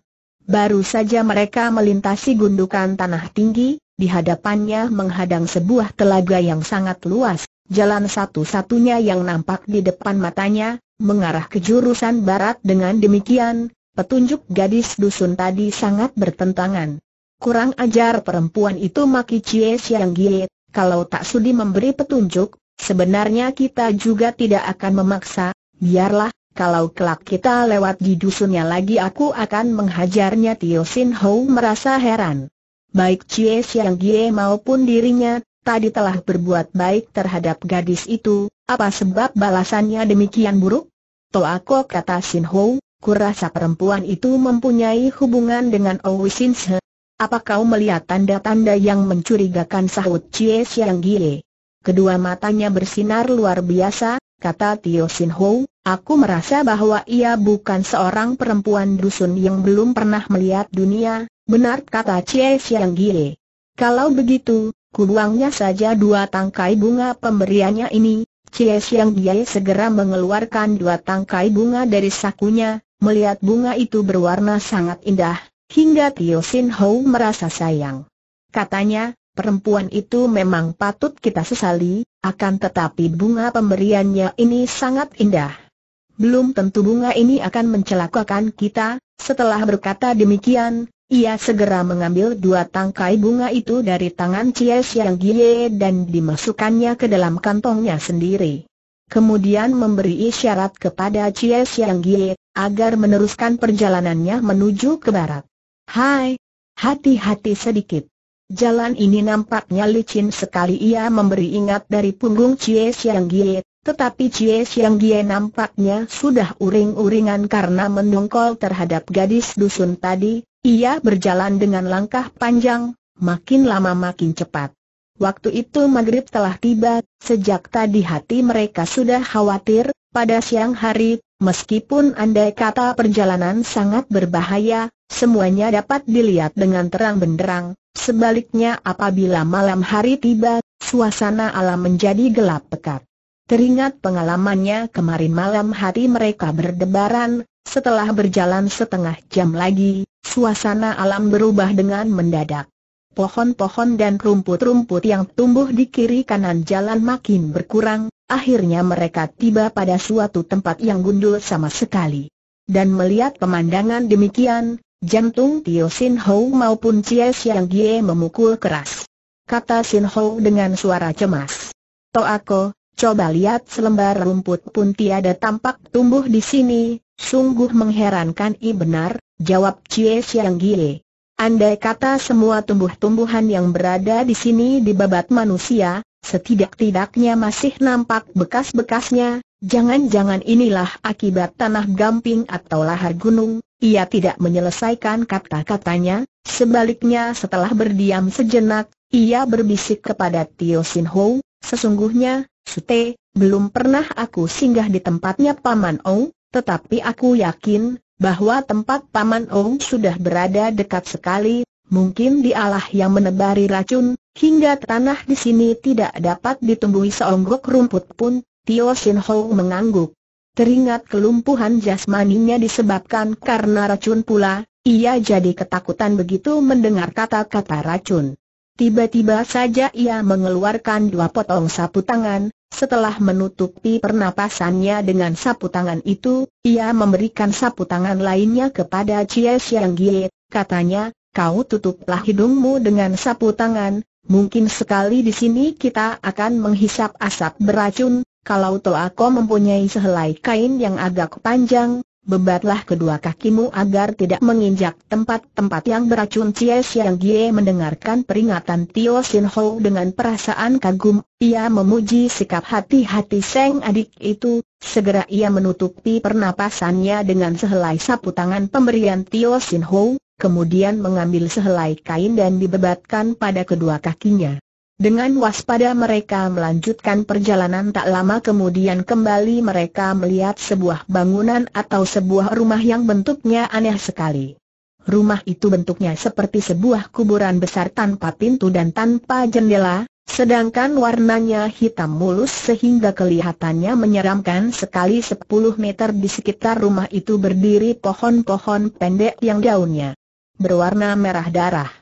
Baru saja mereka melintasi gundukan tanah tinggi, di hadapannya menghadang sebuah telaga yang sangat luas, jalan satu-satunya yang nampak di depan matanya, mengarah ke jurusan barat dengan demikian, petunjuk gadis dusun tadi sangat bertentangan. Kurang ajar perempuan itu Maki cie Siang Gie, kalau tak sudi memberi petunjuk, sebenarnya kita juga tidak akan memaksa, biarlah, kalau kelak kita lewat di dusunnya lagi aku akan menghajarnya Tio Sin Ho merasa heran. Baik Cie Siang Gie maupun dirinya, tadi telah berbuat baik terhadap gadis itu, apa sebab balasannya demikian buruk? aku kata Sin Ho, kurasa perempuan itu mempunyai hubungan dengan Owi Sin Se. Apa kau melihat tanda-tanda yang mencurigakan sahut Cie Siang Gie? Kedua matanya bersinar luar biasa, kata Tio Sin Ho, Aku merasa bahwa ia bukan seorang perempuan dusun yang belum pernah melihat dunia, benar kata Cie Siang gile. Kalau begitu, kubuangnya saja dua tangkai bunga pemberiannya ini, Cie Siang Gie segera mengeluarkan dua tangkai bunga dari sakunya, melihat bunga itu berwarna sangat indah, hingga Tio Sin Ho merasa sayang. Katanya, perempuan itu memang patut kita sesali, akan tetapi bunga pemberiannya ini sangat indah belum tentu bunga ini akan mencelakakan kita. Setelah berkata demikian, ia segera mengambil dua tangkai bunga itu dari tangan Cie Xiang Gie dan dimasukkannya ke dalam kantongnya sendiri. Kemudian memberi isyarat kepada Cie Xiang Gie agar meneruskan perjalanannya menuju ke barat. Hai, hati-hati sedikit. Jalan ini nampaknya licin sekali ia memberi ingat dari punggung Cie Xiang Gie, tetapi Cie yang Gie nampaknya sudah uring-uringan karena mendongkol terhadap gadis dusun tadi, ia berjalan dengan langkah panjang, makin lama makin cepat. Waktu itu maghrib telah tiba, sejak tadi hati mereka sudah khawatir, pada siang hari, meskipun andai kata perjalanan sangat berbahaya, semuanya dapat dilihat dengan terang benderang, sebaliknya apabila malam hari tiba, suasana alam menjadi gelap pekat. Teringat pengalamannya kemarin malam hati mereka berdebaran, setelah berjalan setengah jam lagi, suasana alam berubah dengan mendadak. Pohon-pohon dan rumput-rumput yang tumbuh di kiri kanan jalan makin berkurang, akhirnya mereka tiba pada suatu tempat yang gundul sama sekali. Dan melihat pemandangan demikian, jantung Tio Sin Ho maupun Chie Xiang Gie memukul keras. Kata Sin Ho dengan suara cemas. aku. Coba lihat selembar rumput pun tiada tampak tumbuh di sini, sungguh mengherankan i benar, jawab Cie Siang Gie. Andai kata semua tumbuh-tumbuhan yang berada di sini dibabat manusia, setidak-tidaknya masih nampak bekas-bekasnya, jangan-jangan inilah akibat tanah gamping atau lahar gunung, ia tidak menyelesaikan kata-katanya, sebaliknya setelah berdiam sejenak, ia berbisik kepada Tio Sin Ho, Sesungguhnya, Sute, belum pernah aku singgah di tempatnya Paman Ong, tetapi aku yakin bahwa tempat Paman Ong sudah berada dekat sekali, mungkin dialah yang menebari racun, hingga tanah di sini tidak dapat ditumbuhi seonggok rumput pun, Tio Sin Ho mengangguk. Teringat kelumpuhan jasmaninya disebabkan karena racun pula, ia jadi ketakutan begitu mendengar kata-kata racun. Tiba-tiba saja ia mengeluarkan dua potong sapu tangan, setelah menutupi pernapasannya dengan sapu tangan itu, ia memberikan sapu tangan lainnya kepada Chia Xiang Gie, katanya, kau tutuplah hidungmu dengan sapu tangan, mungkin sekali di sini kita akan menghisap asap beracun, kalau Toako mempunyai sehelai kain yang agak panjang, bebatlah kedua kakimu agar tidak menginjak tempat-tempat yang beracun Cie Siang Gie mendengarkan peringatan Tio Sin Ho dengan perasaan kagum, ia memuji sikap hati-hati Seng adik itu, segera ia menutupi pernapasannya dengan sehelai sapu tangan pemberian Tio Sin Ho, kemudian mengambil sehelai kain dan dibebatkan pada kedua kakinya. Dengan waspada mereka melanjutkan perjalanan tak lama kemudian kembali mereka melihat sebuah bangunan atau sebuah rumah yang bentuknya aneh sekali. Rumah itu bentuknya seperti sebuah kuburan besar tanpa pintu dan tanpa jendela, sedangkan warnanya hitam mulus sehingga kelihatannya menyeramkan sekali 10 meter di sekitar rumah itu berdiri pohon-pohon pendek yang daunnya berwarna merah darah.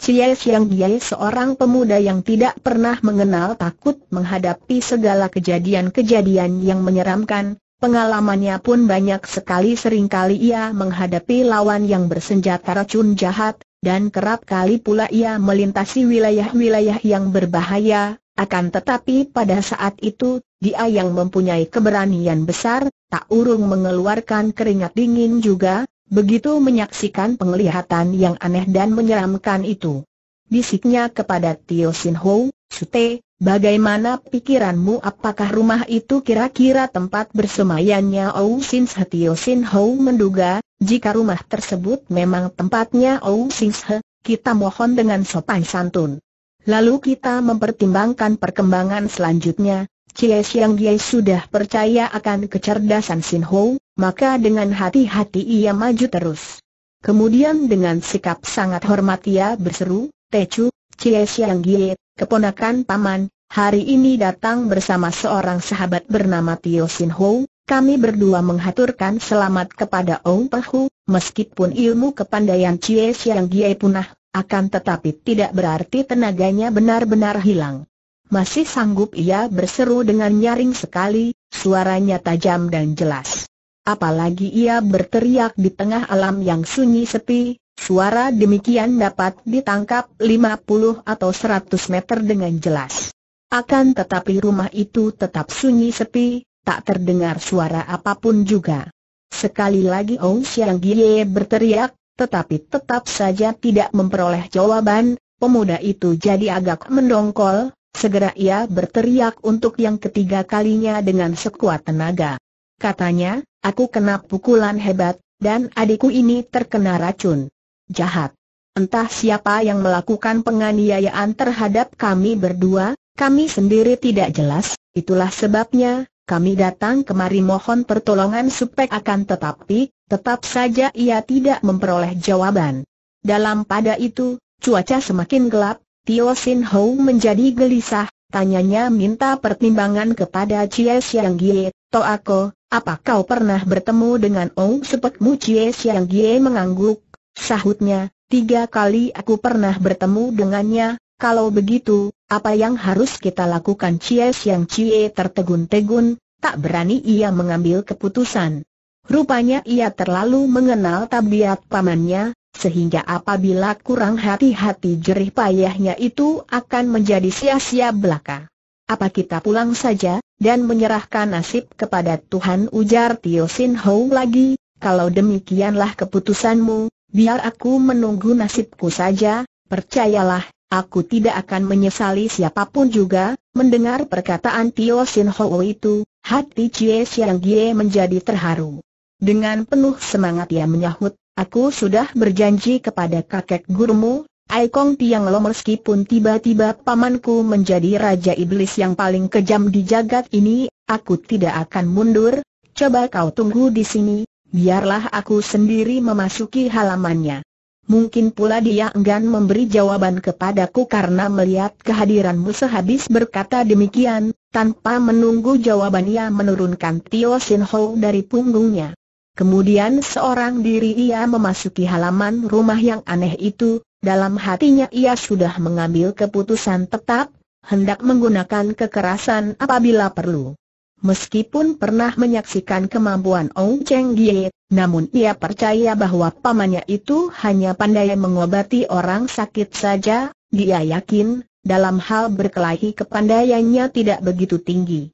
Cie Siang dia seorang pemuda yang tidak pernah mengenal takut menghadapi segala kejadian-kejadian yang menyeramkan, pengalamannya pun banyak sekali seringkali ia menghadapi lawan yang bersenjata racun jahat, dan kerap kali pula ia melintasi wilayah-wilayah yang berbahaya, akan tetapi pada saat itu, dia yang mempunyai keberanian besar, tak urung mengeluarkan keringat dingin juga, Begitu menyaksikan penglihatan yang aneh dan menyeramkan itu. Bisiknya kepada Tio Sin Ho, Sute, bagaimana pikiranmu apakah rumah itu kira-kira tempat bersemayannya Ou Sin Se Tio Sin Ho menduga, jika rumah tersebut memang tempatnya Ou Sin Se, kita mohon dengan sopan santun. Lalu kita mempertimbangkan perkembangan selanjutnya, Cie Siang Ye sudah percaya akan kecerdasan Sin Ho, maka dengan hati-hati ia maju terus. Kemudian dengan sikap sangat hormat ia berseru, Tecu, Cie Siang Ye, keponakan paman, hari ini datang bersama seorang sahabat bernama Tio Sin Ho, kami berdua menghaturkan selamat kepada Ong Pehu, meskipun ilmu kepandaian Cie Siang Ye punah, akan tetapi tidak berarti tenaganya benar-benar hilang. Masih sanggup ia berseru dengan nyaring sekali, suaranya tajam dan jelas. Apalagi ia berteriak di tengah alam yang sunyi sepi, suara demikian dapat ditangkap 50 atau 100 meter dengan jelas. Akan tetapi rumah itu tetap sunyi sepi, tak terdengar suara apapun juga. Sekali lagi Ong Siang Gie berteriak, tetapi tetap saja tidak memperoleh jawaban, pemuda itu jadi agak mendongkol, Segera ia berteriak untuk yang ketiga kalinya dengan sekuat tenaga. Katanya, aku kena pukulan hebat, dan adikku ini terkena racun. Jahat. Entah siapa yang melakukan penganiayaan terhadap kami berdua, kami sendiri tidak jelas, itulah sebabnya, kami datang kemari mohon pertolongan supaya akan tetapi, tetap saja ia tidak memperoleh jawaban. Dalam pada itu, cuaca semakin gelap, Tio Sin Ho menjadi gelisah, tanyanya minta pertimbangan kepada Chie Siang Gie, Toako, apa kau pernah bertemu dengan Ong Sepekmu Chie Siang Gie mengangguk, sahutnya, tiga kali aku pernah bertemu dengannya, kalau begitu, apa yang harus kita lakukan Chie Siang Chie tertegun-tegun, tak berani ia mengambil keputusan. Rupanya ia terlalu mengenal tabiat pamannya, sehingga apabila kurang hati-hati jerih payahnya itu akan menjadi sia-sia belaka. Apa kita pulang saja, dan menyerahkan nasib kepada Tuhan ujar Tio Sin Ho lagi, kalau demikianlah keputusanmu, biar aku menunggu nasibku saja, percayalah, aku tidak akan menyesali siapapun juga, mendengar perkataan Tio Sin Ho itu, hati Jie Siang Gie menjadi terharu. Dengan penuh semangat ia menyahut, Aku sudah berjanji kepada kakek gurumu, Aikong Tiang Lo meskipun tiba-tiba pamanku menjadi raja iblis yang paling kejam di jagat ini, aku tidak akan mundur, coba kau tunggu di sini, biarlah aku sendiri memasuki halamannya. Mungkin pula dia enggan memberi jawaban kepadaku karena melihat kehadiranmu sehabis berkata demikian, tanpa menunggu jawaban ia menurunkan Tio Sin Ho dari punggungnya. Kemudian seorang diri ia memasuki halaman rumah yang aneh itu, dalam hatinya ia sudah mengambil keputusan tetap, hendak menggunakan kekerasan apabila perlu. Meskipun pernah menyaksikan kemampuan Ong Cheng Gie, namun ia percaya bahwa pamannya itu hanya pandai mengobati orang sakit saja, dia yakin, dalam hal berkelahi kepandaiannya tidak begitu tinggi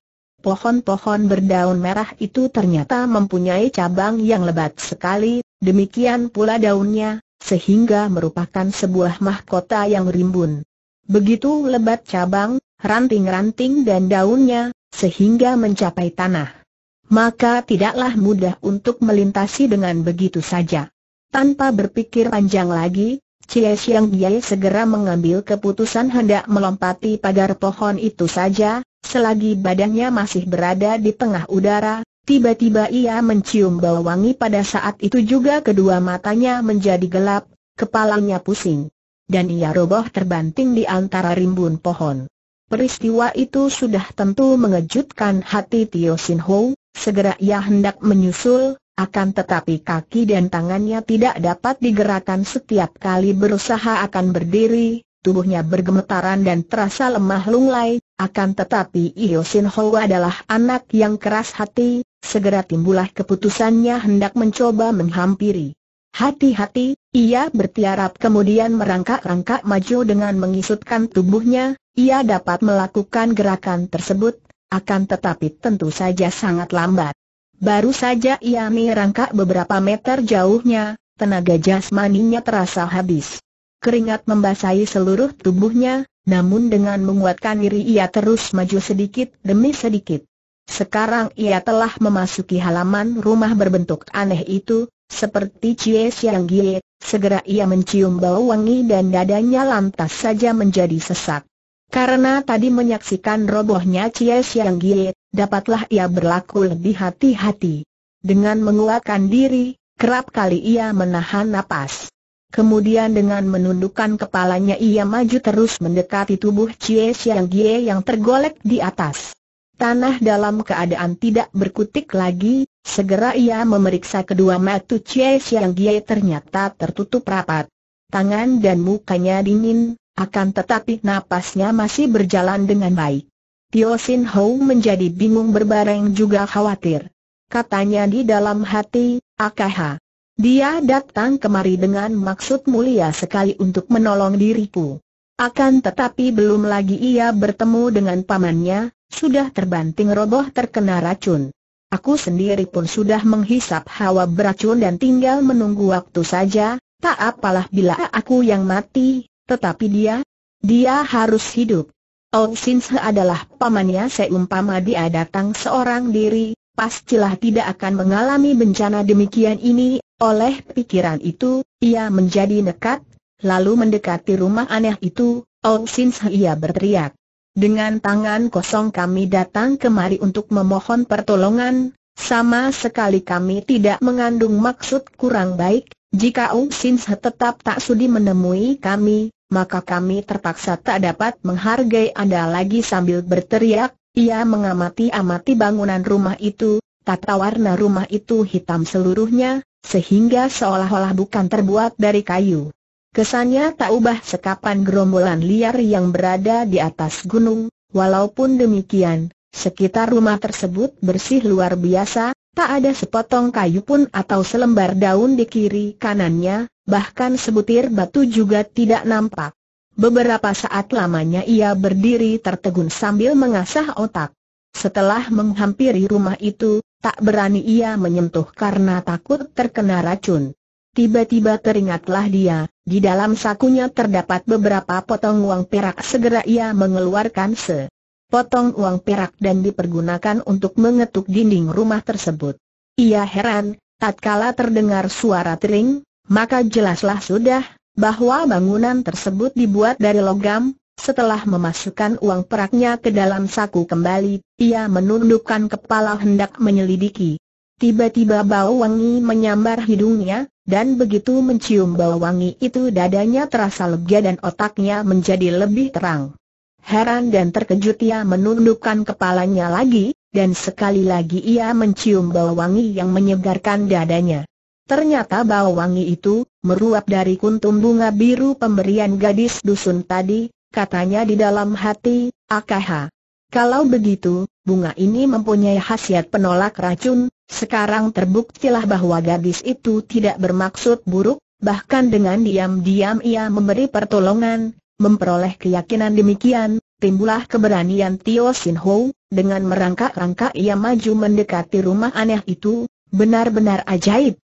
pohon-pohon berdaun merah itu ternyata mempunyai cabang yang lebat sekali, demikian pula daunnya, sehingga merupakan sebuah mahkota yang rimbun. Begitu lebat cabang, ranting-ranting dan daunnya, sehingga mencapai tanah. Maka tidaklah mudah untuk melintasi dengan begitu saja. Tanpa berpikir panjang lagi, Cie Siang Ye segera mengambil keputusan hendak melompati pagar pohon itu saja, Selagi badannya masih berada di tengah udara, tiba-tiba ia mencium bau wangi pada saat itu juga kedua matanya menjadi gelap, kepalanya pusing. Dan ia roboh terbanting di antara rimbun pohon. Peristiwa itu sudah tentu mengejutkan hati Tio Sin Ho, segera ia hendak menyusul, akan tetapi kaki dan tangannya tidak dapat digerakkan setiap kali berusaha akan berdiri, tubuhnya bergemetaran dan terasa lemah lunglai, akan tetapi Iyo Sin Ho adalah anak yang keras hati, segera timbulah keputusannya hendak mencoba menghampiri. Hati-hati, ia bertiarap kemudian merangkak-rangkak maju dengan mengisutkan tubuhnya, ia dapat melakukan gerakan tersebut, akan tetapi tentu saja sangat lambat. Baru saja ia merangkak beberapa meter jauhnya, tenaga jasmaninya terasa habis. Keringat membasahi seluruh tubuhnya, namun dengan menguatkan diri ia terus maju sedikit demi sedikit. Sekarang ia telah memasuki halaman rumah berbentuk aneh itu, seperti Cie Siang Gie, segera ia mencium bau wangi dan dadanya lantas saja menjadi sesak. Karena tadi menyaksikan robohnya Cie Siang Gie, dapatlah ia berlaku lebih hati-hati. Dengan menguatkan diri, kerap kali ia menahan napas. Kemudian dengan menundukkan kepalanya ia maju terus mendekati tubuh Cie Xiang Gie yang tergolek di atas. Tanah dalam keadaan tidak berkutik lagi, segera ia memeriksa kedua mata Cie Xiang Gie ternyata tertutup rapat. Tangan dan mukanya dingin, akan tetapi napasnya masih berjalan dengan baik. Tio Sin Ho menjadi bingung berbareng juga khawatir. Katanya di dalam hati, Akaha, dia datang kemari dengan maksud mulia sekali untuk menolong diriku. Akan tetapi belum lagi ia bertemu dengan pamannya, sudah terbanting roboh terkena racun. Aku sendiri pun sudah menghisap hawa beracun dan tinggal menunggu waktu saja, tak apalah bila aku yang mati, tetapi dia, dia harus hidup. Oh Sinse adalah pamannya seumpama dia datang seorang diri, pastilah tidak akan mengalami bencana demikian ini, oleh pikiran itu, ia menjadi nekat, lalu mendekati rumah aneh itu, Oh Sin ia berteriak. Dengan tangan kosong kami datang kemari untuk memohon pertolongan, sama sekali kami tidak mengandung maksud kurang baik, jika Oh Sin tetap tak sudi menemui kami, maka kami terpaksa tak dapat menghargai Anda lagi sambil berteriak, ia mengamati-amati bangunan rumah itu, tata warna rumah itu hitam seluruhnya, sehingga seolah-olah bukan terbuat dari kayu. Kesannya tak ubah sekapan gerombolan liar yang berada di atas gunung, walaupun demikian, sekitar rumah tersebut bersih luar biasa, tak ada sepotong kayu pun atau selembar daun di kiri kanannya, bahkan sebutir batu juga tidak nampak. Beberapa saat lamanya ia berdiri tertegun sambil mengasah otak. Setelah menghampiri rumah itu, Tak berani ia menyentuh karena takut terkena racun. Tiba-tiba teringatlah dia, di dalam sakunya terdapat beberapa potong uang perak segera ia mengeluarkan se. Potong uang perak dan dipergunakan untuk mengetuk dinding rumah tersebut. Ia heran, tatkala terdengar suara tering, maka jelaslah sudah, bahwa bangunan tersebut dibuat dari logam, setelah memasukkan uang peraknya ke dalam saku kembali, ia menundukkan kepala hendak menyelidiki. Tiba-tiba bau wangi menyambar hidungnya, dan begitu mencium bau wangi itu dadanya terasa lega dan otaknya menjadi lebih terang. Heran dan terkejut ia menundukkan kepalanya lagi, dan sekali lagi ia mencium bau wangi yang menyegarkan dadanya. Ternyata bau wangi itu, meruap dari kuntum bunga biru pemberian gadis dusun tadi, katanya di dalam hati, akaha. Kalau begitu, bunga ini mempunyai khasiat penolak racun, sekarang terbuktilah bahwa gadis itu tidak bermaksud buruk, bahkan dengan diam-diam ia memberi pertolongan, memperoleh keyakinan demikian, timbullah keberanian Tio Sin Ho, dengan merangkak-rangkak ia maju mendekati rumah aneh itu, benar-benar ajaib.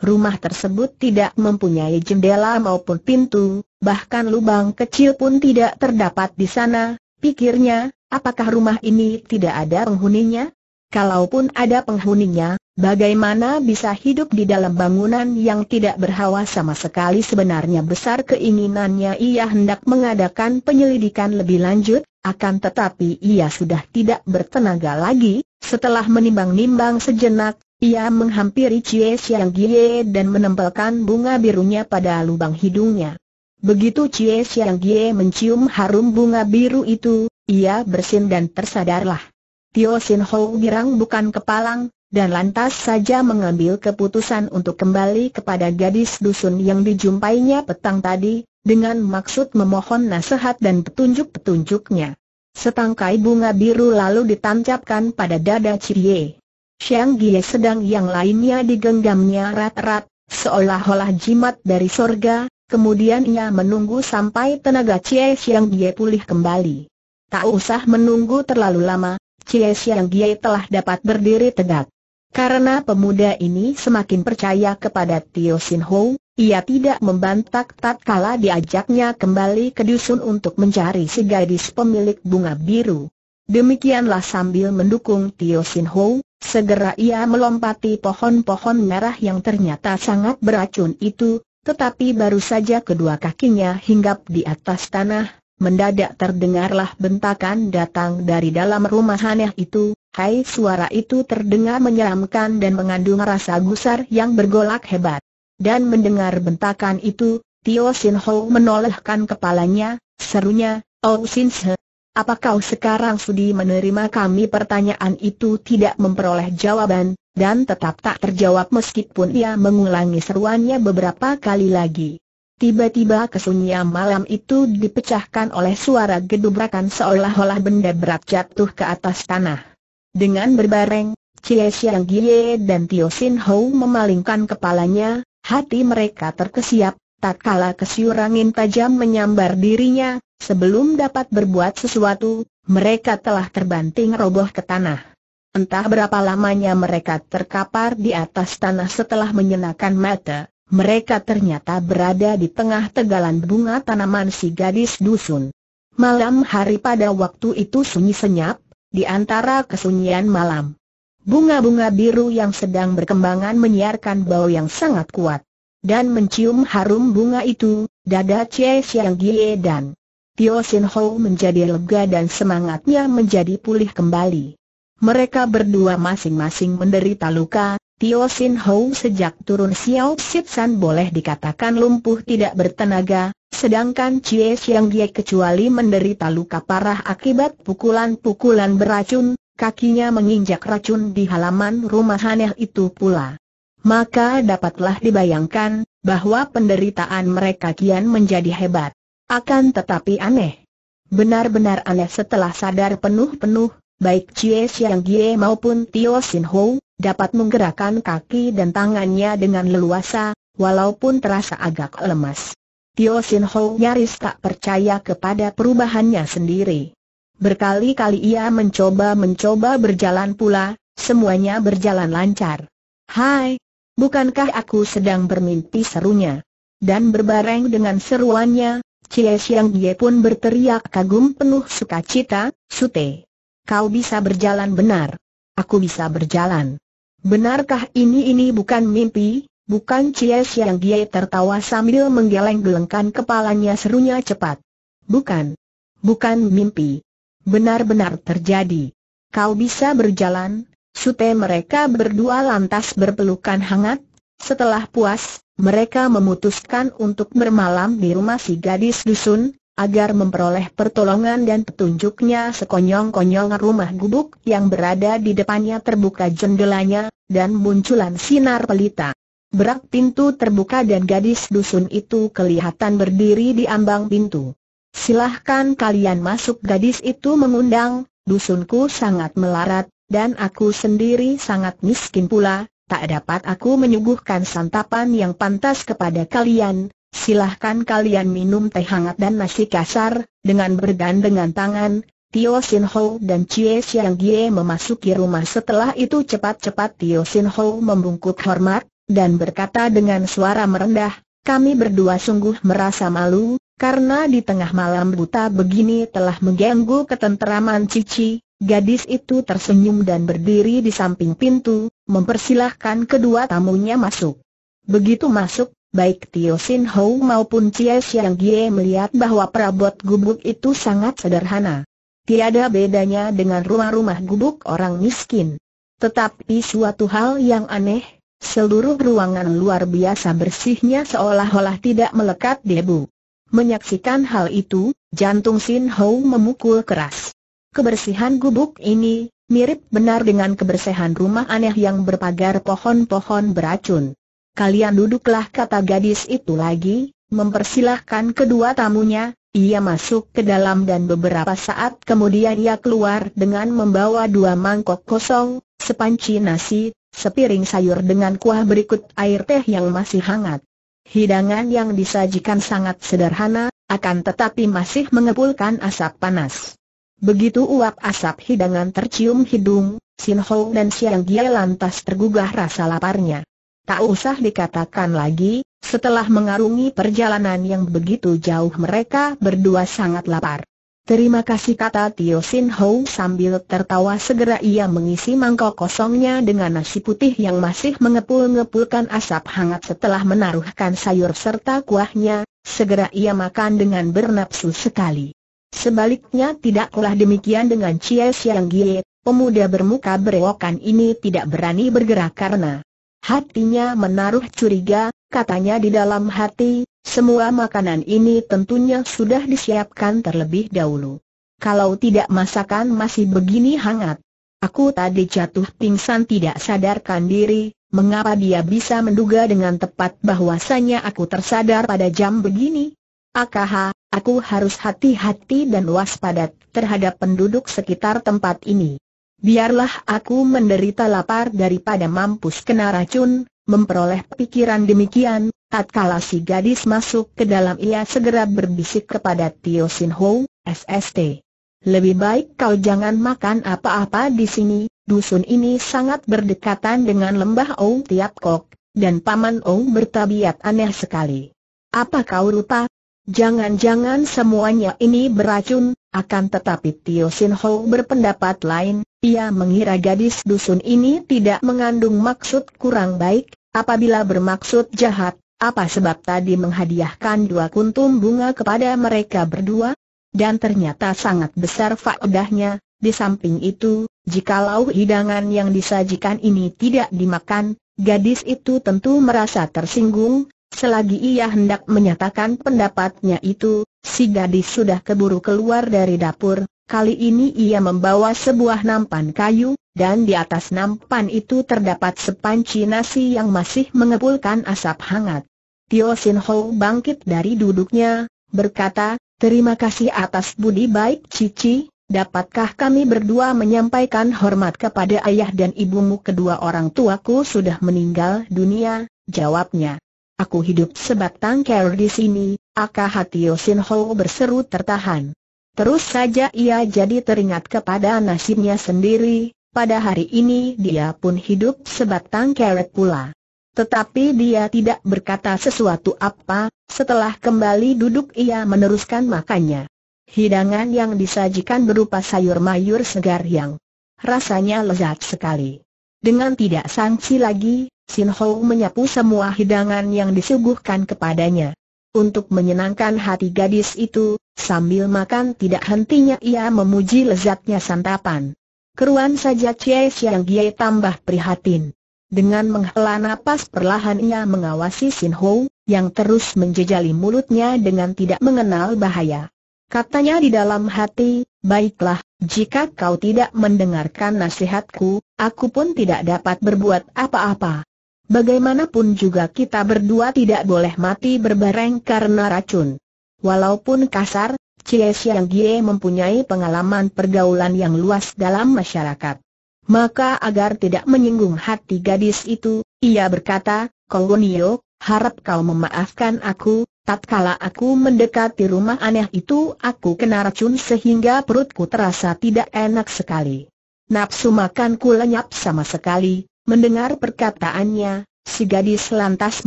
Rumah tersebut tidak mempunyai jendela maupun pintu, bahkan lubang kecil pun tidak terdapat di sana, pikirnya, apakah rumah ini tidak ada penghuninya? Kalaupun ada penghuninya, bagaimana bisa hidup di dalam bangunan yang tidak berhawa sama sekali sebenarnya besar keinginannya ia hendak mengadakan penyelidikan lebih lanjut, akan tetapi ia sudah tidak bertenaga lagi, setelah menimbang-nimbang sejenak, ia menghampiri Cie Siang Gie dan menempelkan bunga birunya pada lubang hidungnya. Begitu Cie Siang Gie mencium harum bunga biru itu, ia bersin dan tersadarlah. Tio Sin Ho girang bukan kepalang, dan lantas saja mengambil keputusan untuk kembali kepada gadis dusun yang dijumpainya petang tadi, dengan maksud memohon nasihat dan petunjuk-petunjuknya. Setangkai bunga biru lalu ditancapkan pada dada Gie. Xiang Gie sedang yang lainnya digenggamnya rat-rat, seolah-olah jimat dari sorga, kemudian ia menunggu sampai tenaga Cie Xiang Gie pulih kembali. Tak usah menunggu terlalu lama, Cie Xiang Gie telah dapat berdiri tegak. Karena pemuda ini semakin percaya kepada Tio Sin Ho, ia tidak membantak tatkala diajaknya kembali ke dusun untuk mencari si gadis pemilik bunga biru. Demikianlah sambil mendukung Tio Sin Ho, segera ia melompati pohon-pohon merah yang ternyata sangat beracun itu, tetapi baru saja kedua kakinya hinggap di atas tanah, mendadak terdengarlah bentakan datang dari dalam rumah aneh itu, hai suara itu terdengar menyeramkan dan mengandung rasa gusar yang bergolak hebat. Dan mendengar bentakan itu, Tio Sin Ho menolehkan kepalanya, serunya, Oh Sin Se, Apakah kau sekarang sudi menerima kami pertanyaan itu tidak memperoleh jawaban, dan tetap tak terjawab meskipun ia mengulangi seruannya beberapa kali lagi. Tiba-tiba kesunyian malam itu dipecahkan oleh suara gedubrakan seolah-olah benda berat jatuh ke atas tanah. Dengan berbareng, Chie Xiang Gie dan Tio Sin Ho memalingkan kepalanya, hati mereka terkesiap, Tak kala kesiurangin tajam menyambar dirinya, sebelum dapat berbuat sesuatu, mereka telah terbanting roboh ke tanah. Entah berapa lamanya mereka terkapar di atas tanah setelah menyenakan mata, mereka ternyata berada di tengah tegalan bunga tanaman si gadis dusun. Malam hari pada waktu itu sunyi senyap, di antara kesunyian malam. Bunga-bunga biru yang sedang berkembangan menyiarkan bau yang sangat kuat dan mencium harum bunga itu, dada Chie Xiang Gie dan Tio Sin Ho menjadi lega dan semangatnya menjadi pulih kembali. Mereka berdua masing-masing menderita luka, Tio Sin Ho sejak turun Xiao Sip San boleh dikatakan lumpuh tidak bertenaga, sedangkan Chie Xiang Gie kecuali menderita luka parah akibat pukulan-pukulan beracun, kakinya menginjak racun di halaman rumah aneh itu pula maka dapatlah dibayangkan bahwa penderitaan mereka kian menjadi hebat. Akan tetapi aneh. Benar-benar aneh setelah sadar penuh-penuh, baik Chie Xiang Gie maupun Tio Sin Ho, dapat menggerakkan kaki dan tangannya dengan leluasa, walaupun terasa agak lemas. Tio Sin Ho nyaris tak percaya kepada perubahannya sendiri. Berkali-kali ia mencoba-mencoba berjalan pula, semuanya berjalan lancar. Hai, Bukankah aku sedang bermimpi serunya? Dan berbareng dengan seruannya, Cie Siang Ye pun berteriak kagum penuh sukacita, Sute. Kau bisa berjalan benar. Aku bisa berjalan. Benarkah ini ini bukan mimpi? Bukan Cie Siang Ye tertawa sambil menggeleng-gelengkan kepalanya serunya cepat. Bukan. Bukan mimpi. Benar-benar terjadi. Kau bisa berjalan, Supe mereka berdua lantas berpelukan hangat. Setelah puas, mereka memutuskan untuk bermalam di rumah si gadis dusun, agar memperoleh pertolongan dan petunjuknya sekonyong-konyong rumah gubuk yang berada di depannya terbuka jendelanya, dan munculan sinar pelita. Berak pintu terbuka dan gadis dusun itu kelihatan berdiri di ambang pintu. Silahkan kalian masuk gadis itu mengundang, dusunku sangat melarat, dan aku sendiri sangat miskin pula, tak dapat aku menyuguhkan santapan yang pantas kepada kalian, silahkan kalian minum teh hangat dan nasi kasar, dengan bergandengan tangan, Tio Sin Ho dan Chie Xiang Gie memasuki rumah setelah itu cepat-cepat Tio Sin Ho membungkuk hormat, dan berkata dengan suara merendah, kami berdua sungguh merasa malu, karena di tengah malam buta begini telah mengganggu ketenteraman Cici, Gadis itu tersenyum dan berdiri di samping pintu, mempersilahkan kedua tamunya masuk. Begitu masuk, baik Tio Sin Ho maupun Cia Xiang Gie melihat bahwa perabot gubuk itu sangat sederhana. Tiada bedanya dengan rumah-rumah gubuk orang miskin. Tetapi suatu hal yang aneh, seluruh ruangan luar biasa bersihnya seolah-olah tidak melekat debu. Menyaksikan hal itu, jantung Sin Ho memukul keras. Kebersihan gubuk ini, mirip benar dengan kebersihan rumah aneh yang berpagar pohon-pohon beracun. Kalian duduklah kata gadis itu lagi, mempersilahkan kedua tamunya, ia masuk ke dalam dan beberapa saat kemudian ia keluar dengan membawa dua mangkok kosong, sepanci nasi, sepiring sayur dengan kuah berikut air teh yang masih hangat. Hidangan yang disajikan sangat sederhana, akan tetapi masih mengepulkan asap panas. Begitu uap asap hidangan tercium hidung, Sin Hou dan Siang Gia lantas tergugah rasa laparnya. Tak usah dikatakan lagi, setelah mengarungi perjalanan yang begitu jauh mereka berdua sangat lapar. Terima kasih kata Tio Sin Hou sambil tertawa segera ia mengisi mangkok kosongnya dengan nasi putih yang masih mengepul-ngepulkan asap hangat setelah menaruhkan sayur serta kuahnya, segera ia makan dengan bernapsu sekali. Sebaliknya tidaklah demikian dengan Chie Xiang Gie, pemuda bermuka berewokan ini tidak berani bergerak karena hatinya menaruh curiga, katanya di dalam hati, semua makanan ini tentunya sudah disiapkan terlebih dahulu. Kalau tidak masakan masih begini hangat. Aku tadi jatuh pingsan tidak sadarkan diri, mengapa dia bisa menduga dengan tepat bahwasanya aku tersadar pada jam begini? Akaha, Aku harus hati-hati dan waspada terhadap penduduk sekitar tempat ini. Biarlah aku menderita lapar daripada mampus kena racun, memperoleh pikiran demikian, tatkala si gadis masuk ke dalam ia segera berbisik kepada Tio Sin Ho, SST. Lebih baik kau jangan makan apa-apa di sini, dusun ini sangat berdekatan dengan lembah Ong Tiap Kok, dan Paman Ong bertabiat aneh sekali. Apa kau lupa Jangan-jangan semuanya ini beracun, akan tetapi Tio Sin Ho berpendapat lain, ia mengira gadis dusun ini tidak mengandung maksud kurang baik, apabila bermaksud jahat, apa sebab tadi menghadiahkan dua kuntum bunga kepada mereka berdua? Dan ternyata sangat besar faedahnya, di samping itu, jikalau hidangan yang disajikan ini tidak dimakan, gadis itu tentu merasa tersinggung, Selagi ia hendak menyatakan pendapatnya itu, si gadis sudah keburu keluar dari dapur, kali ini ia membawa sebuah nampan kayu, dan di atas nampan itu terdapat sepanci nasi yang masih mengepulkan asap hangat. Tio Sin Ho bangkit dari duduknya, berkata, Terima kasih atas budi baik Cici, dapatkah kami berdua menyampaikan hormat kepada ayah dan ibumu kedua orang tuaku sudah meninggal dunia, jawabnya. Aku hidup sebatang kara di sini, Akahatio Sinho berseru tertahan. Terus saja ia jadi teringat kepada nasibnya sendiri, pada hari ini dia pun hidup sebatang keret pula. Tetapi dia tidak berkata sesuatu apa, setelah kembali duduk ia meneruskan makannya. Hidangan yang disajikan berupa sayur mayur segar yang rasanya lezat sekali. Dengan tidak sangsi lagi, Sin Hou menyapu semua hidangan yang disuguhkan kepadanya. Untuk menyenangkan hati gadis itu, sambil makan tidak hentinya ia memuji lezatnya santapan. Keruan saja Chie Xiang Gie tambah prihatin. Dengan menghela napas perlahan ia mengawasi Sin Ho, yang terus menjejali mulutnya dengan tidak mengenal bahaya. Katanya di dalam hati, baiklah, jika kau tidak mendengarkan nasihatku, aku pun tidak dapat berbuat apa-apa. Bagaimanapun juga kita berdua tidak boleh mati berbareng karena racun. Walaupun kasar, Cie Siang Gie mempunyai pengalaman pergaulan yang luas dalam masyarakat. Maka agar tidak menyinggung hati gadis itu, ia berkata, Kolonio, harap kau memaafkan aku, tatkala aku mendekati rumah aneh itu aku kena racun sehingga perutku terasa tidak enak sekali. Nafsu makanku lenyap sama sekali, Mendengar perkataannya, si gadis lantas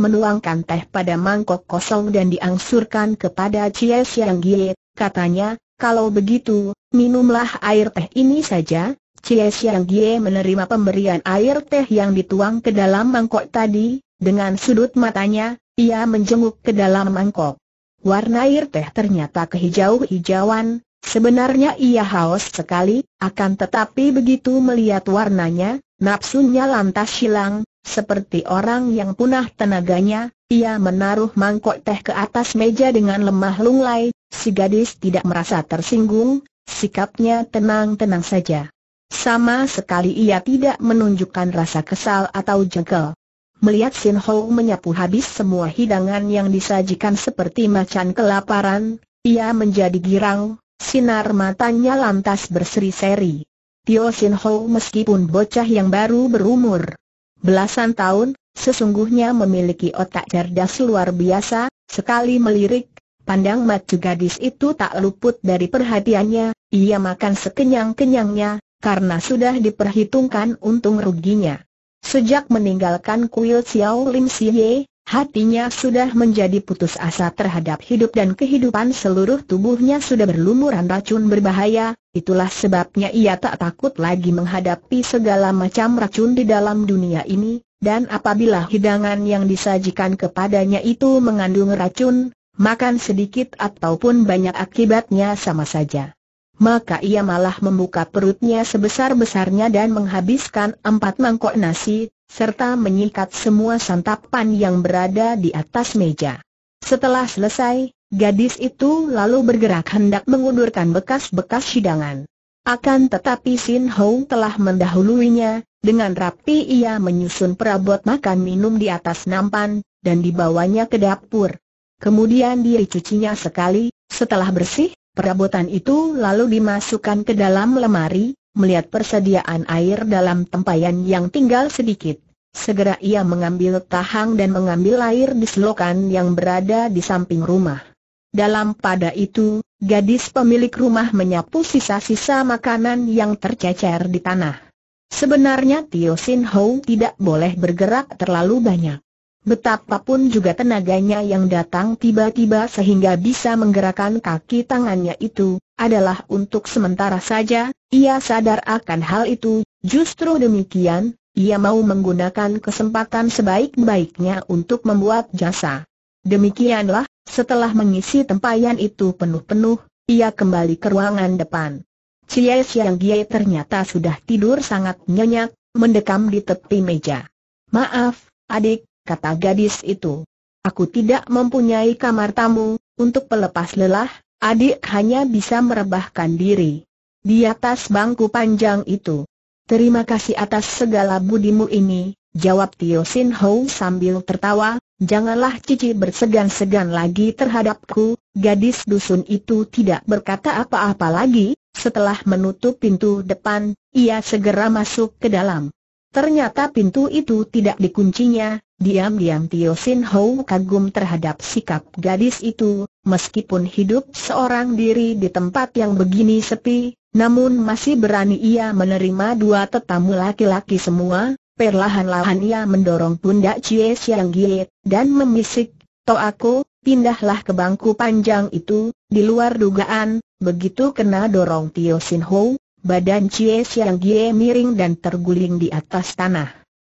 menuangkan teh pada mangkok kosong dan diangsurkan kepada Cie Xiang Gie, katanya, kalau begitu, minumlah air teh ini saja. Cie Xiang Gie menerima pemberian air teh yang dituang ke dalam mangkok tadi, dengan sudut matanya, ia menjenguk ke dalam mangkok. Warna air teh ternyata kehijau-hijauan, sebenarnya ia haus sekali, akan tetapi begitu melihat warnanya, Nafsunya lantas hilang, seperti orang yang punah tenaganya, ia menaruh mangkok teh ke atas meja dengan lemah lunglai, si gadis tidak merasa tersinggung, sikapnya tenang-tenang saja. Sama sekali ia tidak menunjukkan rasa kesal atau jengkel. Melihat Sin Ho menyapu habis semua hidangan yang disajikan seperti macan kelaparan, ia menjadi girang, sinar matanya lantas berseri-seri. Tio Sin Ho meskipun bocah yang baru berumur belasan tahun, sesungguhnya memiliki otak cerdas luar biasa, sekali melirik, pandang maju gadis itu tak luput dari perhatiannya, ia makan sekenyang-kenyangnya, karena sudah diperhitungkan untung ruginya. Sejak meninggalkan kuil Xiao Lim Si Ye. Hatinya sudah menjadi putus asa terhadap hidup dan kehidupan seluruh tubuhnya sudah berlumuran racun berbahaya, itulah sebabnya ia tak takut lagi menghadapi segala macam racun di dalam dunia ini, dan apabila hidangan yang disajikan kepadanya itu mengandung racun, makan sedikit ataupun banyak akibatnya sama saja. Maka ia malah membuka perutnya sebesar-besarnya dan menghabiskan empat mangkok nasi, serta menyikat semua santapan yang berada di atas meja. Setelah selesai, gadis itu lalu bergerak hendak mengundurkan bekas-bekas hidangan. Akan tetapi Sin Hong telah mendahuluinya, dengan rapi ia menyusun perabot makan minum di atas nampan, dan dibawanya ke dapur. Kemudian cucinya sekali, setelah bersih, perabotan itu lalu dimasukkan ke dalam lemari, melihat persediaan air dalam tempayan yang tinggal sedikit. Segera ia mengambil tahang dan mengambil air di selokan yang berada di samping rumah. Dalam pada itu, gadis pemilik rumah menyapu sisa-sisa makanan yang tercecer di tanah. Sebenarnya Tio Sin Ho tidak boleh bergerak terlalu banyak. Betapapun juga tenaganya yang datang tiba-tiba sehingga bisa menggerakkan kaki tangannya itu, adalah untuk sementara saja, ia sadar akan hal itu, justru demikian, ia mau menggunakan kesempatan sebaik-baiknya untuk membuat jasa. Demikianlah, setelah mengisi tempayan itu penuh-penuh, ia kembali ke ruangan depan. Cie Siang Gie ternyata sudah tidur sangat nyenyak, mendekam di tepi meja. Maaf, adik, kata gadis itu. Aku tidak mempunyai kamar tamu, untuk pelepas lelah, Adik hanya bisa merebahkan diri. Di atas bangku panjang itu. Terima kasih atas segala budimu ini, jawab Tio Sin Ho sambil tertawa, janganlah Cici bersegan-segan lagi terhadapku, gadis dusun itu tidak berkata apa-apa lagi, setelah menutup pintu depan, ia segera masuk ke dalam. Ternyata pintu itu tidak dikuncinya, diam-diam Tio Sin Ho kagum terhadap sikap gadis itu, meskipun hidup seorang diri di tempat yang begini sepi, namun masih berani ia menerima dua tetamu laki-laki semua, perlahan-lahan ia mendorong pundak Cie Siang Giet, dan memisik. To aku, pindahlah ke bangku panjang itu, di luar dugaan, begitu kena dorong Tio Sin Ho, Badan Cie Siang Gie miring dan terguling di atas tanah.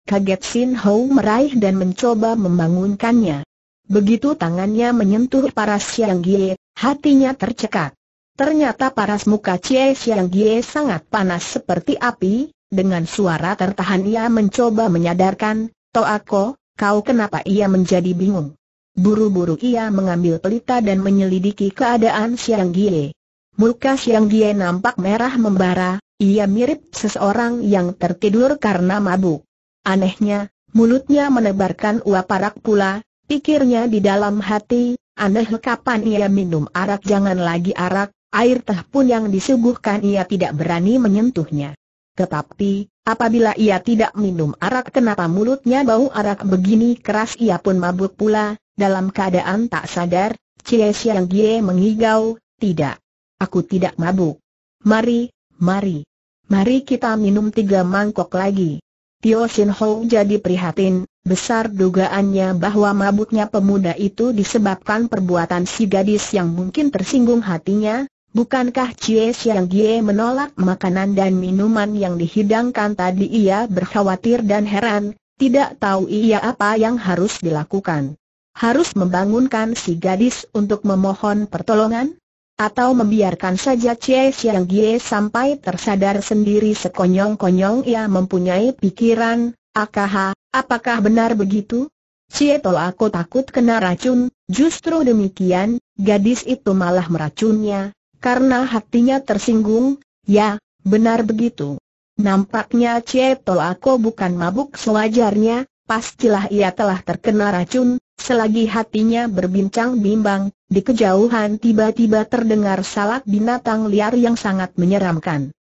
Kaget Sin Hou meraih dan mencoba membangunkannya. Begitu tangannya menyentuh paras Siang Gie, hatinya tercekat. Ternyata paras muka Cie Siang Gie sangat panas seperti api, dengan suara tertahan ia mencoba menyadarkan, Toako, kau kenapa ia menjadi bingung. Buru-buru ia mengambil pelita dan menyelidiki keadaan Siang Gie. Muka Siang dia nampak merah membara, ia mirip seseorang yang tertidur karena mabuk. Anehnya, mulutnya menebarkan uap arak pula, pikirnya di dalam hati, aneh kapan ia minum arak jangan lagi arak, air teh pun yang disuguhkan ia tidak berani menyentuhnya. Tetapi, apabila ia tidak minum arak kenapa mulutnya bau arak begini keras ia pun mabuk pula, dalam keadaan tak sadar, Cie Siang Gie mengigau, tidak. Aku tidak mabuk. Mari, mari. Mari kita minum tiga mangkok lagi. Tio Shin Ho jadi prihatin, besar dugaannya bahwa mabuknya pemuda itu disebabkan perbuatan si gadis yang mungkin tersinggung hatinya, Bukankah Chie Xiang Gie menolak makanan dan minuman yang dihidangkan tadi ia berkhawatir dan heran, tidak tahu ia apa yang harus dilakukan. Harus membangunkan si gadis untuk memohon pertolongan? Atau membiarkan saja Cie Siang Gie sampai tersadar sendiri sekonyong-konyong ia mempunyai pikiran, akaha, apakah benar begitu? Cie Tol aku takut kena racun, justru demikian, gadis itu malah meracunnya, karena hatinya tersinggung, ya, benar begitu. Nampaknya Cie Tol aku bukan mabuk sewajarnya, pastilah ia telah terkena racun, selagi hatinya berbincang bimbang, di kejauhan tiba-tiba terdengar salak binatang liar yang sangat menyeramkan.